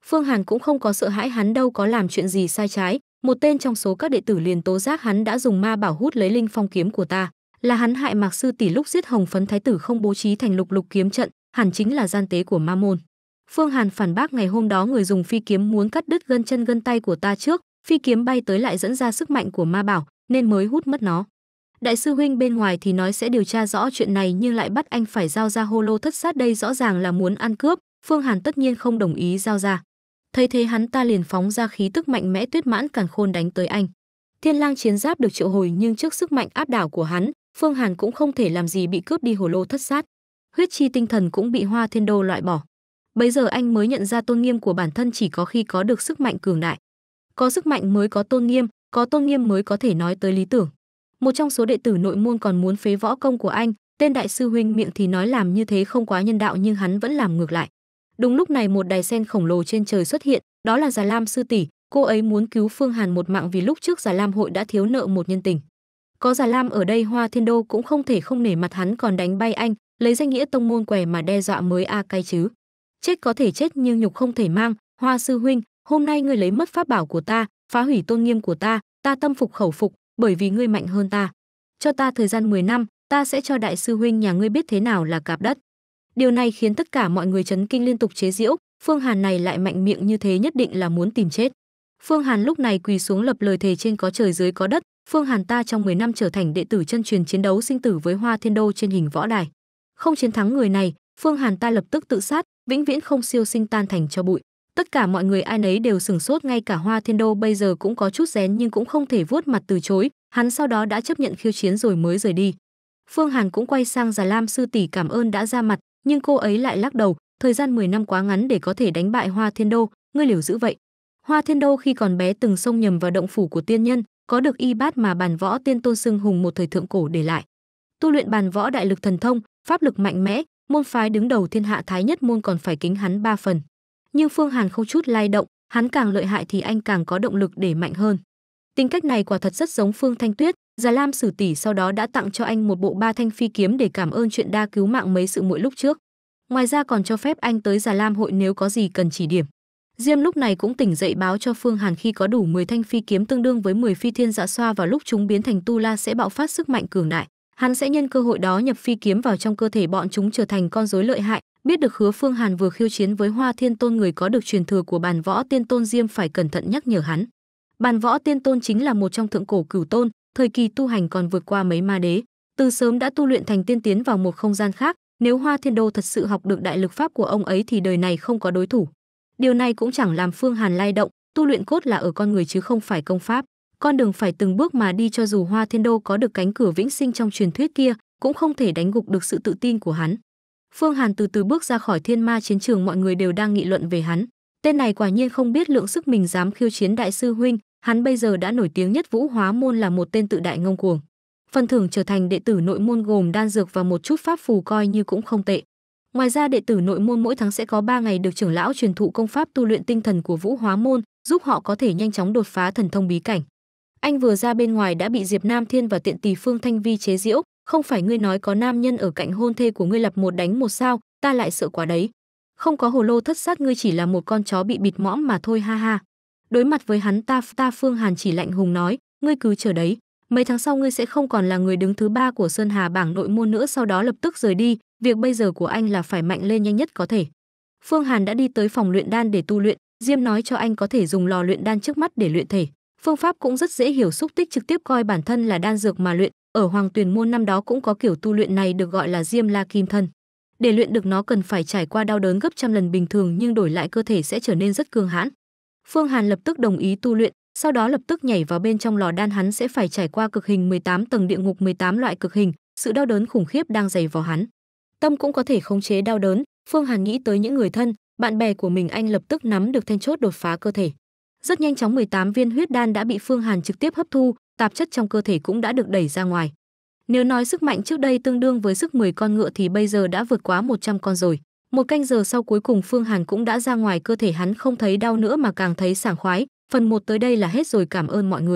Phương Hàn cũng không có sợ hãi hắn đâu có làm chuyện gì sai trái, một tên trong số các đệ tử liền tố giác hắn đã dùng ma bảo hút lấy linh phong kiếm của ta, là hắn hại Mạc sư tỷ lúc giết Hồng phấn thái tử không bố trí thành lục lục kiếm trận, hẳn chính là gian tế của ma môn. Phương Hàn phản bác ngày hôm đó người dùng phi kiếm muốn cắt đứt gân chân gân tay của ta trước, phi kiếm bay tới lại dẫn ra sức mạnh của ma bảo, nên mới hút mất nó. Đại sư huynh bên ngoài thì nói sẽ điều tra rõ chuyện này nhưng lại bắt anh phải giao ra hô lô thất sát đây rõ ràng là muốn ăn cướp, Phương Hàn tất nhiên không đồng ý giao ra. Thấy thế hắn ta liền phóng ra khí tức mạnh mẽ tuyết mãn càn khôn đánh tới anh. Thiên lang chiến giáp được triệu hồi nhưng trước sức mạnh áp đảo của hắn, Phương Hàn cũng không thể làm gì bị cướp đi hồ lô thất sát. Huyết chi tinh thần cũng bị Hoa Thiên Đô loại bỏ. Bây giờ anh mới nhận ra tôn nghiêm của bản thân chỉ có khi có được sức mạnh cường đại. Có sức mạnh mới có tôn nghiêm, có tôn nghiêm mới có thể nói tới lý tưởng. Một trong số đệ tử nội môn còn muốn phế võ công của anh, tên đại sư huynh miệng thì nói làm như thế không quá nhân đạo nhưng hắn vẫn làm ngược lại. Đúng lúc này một đài sen khổng lồ trên trời xuất hiện, đó là Già Lam sư tỷ, cô ấy muốn cứu Phương Hàn một mạng vì lúc trước Già Lam hội đã thiếu nợ một nhân tình. Có Già Lam ở đây Hoa Thiên Đô cũng không thể không nể mặt hắn còn đánh bay anh, lấy danh nghĩa tông môn què mà đe dọa mới a cay chứ chết có thể chết nhưng nhục không thể mang hoa sư huynh hôm nay ngươi lấy mất pháp bảo của ta phá hủy tôn nghiêm của ta ta tâm phục khẩu phục bởi vì ngươi mạnh hơn ta cho ta thời gian 10 năm ta sẽ cho đại sư huynh nhà ngươi biết thế nào là cạp đất điều này khiến tất cả mọi người chấn kinh liên tục chế diễu. phương hàn này lại mạnh miệng như thế nhất định là muốn tìm chết phương hàn lúc này quỳ xuống lập lời thề trên có trời dưới có đất phương hàn ta trong 10 năm trở thành đệ tử chân truyền chiến đấu sinh tử với hoa thiên đô trên hình võ đài không chiến thắng người này phương hàn ta lập tức tự sát vĩnh viễn không siêu sinh tan thành cho bụi. Tất cả mọi người ai nấy đều sửng sốt ngay cả Hoa Thiên Đô bây giờ cũng có chút rén nhưng cũng không thể vuốt mặt từ chối, hắn sau đó đã chấp nhận khiêu chiến rồi mới rời đi. Phương Hàn cũng quay sang Già Lam sư tỷ cảm ơn đã ra mặt, nhưng cô ấy lại lắc đầu, thời gian 10 năm quá ngắn để có thể đánh bại Hoa Thiên Đô, ngươi liều giữ vậy. Hoa Thiên Đô khi còn bé từng xông nhầm vào động phủ của tiên nhân, có được y bát mà bàn võ tiên tôn xưng hùng một thời thượng cổ để lại. Tu luyện bàn võ đại lực thần thông, pháp lực mạnh mẽ, môn phái đứng đầu thiên hạ thái nhất môn còn phải kính hắn ba phần nhưng phương hàn không chút lay động hắn càng lợi hại thì anh càng có động lực để mạnh hơn tính cách này quả thật rất giống phương thanh tuyết già lam sử tỷ sau đó đã tặng cho anh một bộ ba thanh phi kiếm để cảm ơn chuyện đa cứu mạng mấy sự muội lúc trước ngoài ra còn cho phép anh tới già lam hội nếu có gì cần chỉ điểm Diêm lúc này cũng tỉnh dậy báo cho Phương Hàn khi có đủ 10 thanh phi kiếm tương đương với 10 phi thiên dạ xoa và lúc chúng biến thành tu la sẽ bạo phát sức mạnh cường đại hắn sẽ nhân cơ hội đó nhập phi kiếm vào trong cơ thể bọn chúng trở thành con rối lợi hại biết được hứa phương hàn vừa khiêu chiến với hoa thiên tôn người có được truyền thừa của bàn võ tiên tôn diêm phải cẩn thận nhắc nhở hắn bàn võ tiên tôn chính là một trong thượng cổ cửu tôn thời kỳ tu hành còn vượt qua mấy ma đế từ sớm đã tu luyện thành tiên tiến vào một không gian khác nếu hoa thiên đô thật sự học được đại lực pháp của ông ấy thì đời này không có đối thủ điều này cũng chẳng làm phương hàn lay động tu luyện cốt là ở con người chứ không phải công pháp con đường phải từng bước mà đi cho dù Hoa Thiên Đô có được cánh cửa vĩnh sinh trong truyền thuyết kia, cũng không thể đánh gục được sự tự tin của hắn. Phương Hàn từ từ bước ra khỏi thiên ma chiến trường mọi người đều đang nghị luận về hắn. Tên này quả nhiên không biết lượng sức mình dám khiêu chiến đại sư huynh, hắn bây giờ đã nổi tiếng nhất vũ hóa môn là một tên tự đại ngông cuồng. Phần thưởng trở thành đệ tử nội môn gồm đan dược và một chút pháp phù coi như cũng không tệ. Ngoài ra đệ tử nội môn mỗi tháng sẽ có 3 ngày được trưởng lão truyền thụ công pháp tu luyện tinh thần của Vũ Hóa môn, giúp họ có thể nhanh chóng đột phá thần thông bí cảnh anh vừa ra bên ngoài đã bị diệp nam thiên và tiện tỷ phương thanh vi chế giễu không phải ngươi nói có nam nhân ở cạnh hôn thê của ngươi lập một đánh một sao ta lại sợ quá đấy không có hồ lô thất sát ngươi chỉ là một con chó bị bịt mõm mà thôi ha ha đối mặt với hắn ta ta phương hàn chỉ lạnh hùng nói ngươi cứ chờ đấy mấy tháng sau ngươi sẽ không còn là người đứng thứ ba của sơn hà bảng nội môn nữa sau đó lập tức rời đi việc bây giờ của anh là phải mạnh lên nhanh nhất có thể phương hàn đã đi tới phòng luyện đan để tu luyện diêm nói cho anh có thể dùng lò luyện đan trước mắt để luyện thể Phương pháp cũng rất dễ hiểu xúc tích trực tiếp coi bản thân là đan dược mà luyện, ở Hoàng Tuyền môn năm đó cũng có kiểu tu luyện này được gọi là Diêm La Kim Thân. Để luyện được nó cần phải trải qua đau đớn gấp trăm lần bình thường nhưng đổi lại cơ thể sẽ trở nên rất cường hãn. Phương Hàn lập tức đồng ý tu luyện, sau đó lập tức nhảy vào bên trong lò đan hắn sẽ phải trải qua cực hình 18 tầng địa ngục 18 loại cực hình, sự đau đớn khủng khiếp đang dày vào hắn. Tâm cũng có thể khống chế đau đớn, Phương Hàn nghĩ tới những người thân, bạn bè của mình anh lập tức nắm được then chốt đột phá cơ thể. Rất nhanh chóng 18 viên huyết đan đã bị Phương Hàn trực tiếp hấp thu, tạp chất trong cơ thể cũng đã được đẩy ra ngoài. Nếu nói sức mạnh trước đây tương đương với sức 10 con ngựa thì bây giờ đã vượt quá 100 con rồi. Một canh giờ sau cuối cùng Phương Hàn cũng đã ra ngoài cơ thể hắn không thấy đau nữa mà càng thấy sảng khoái. Phần 1 tới đây là hết rồi cảm ơn mọi người.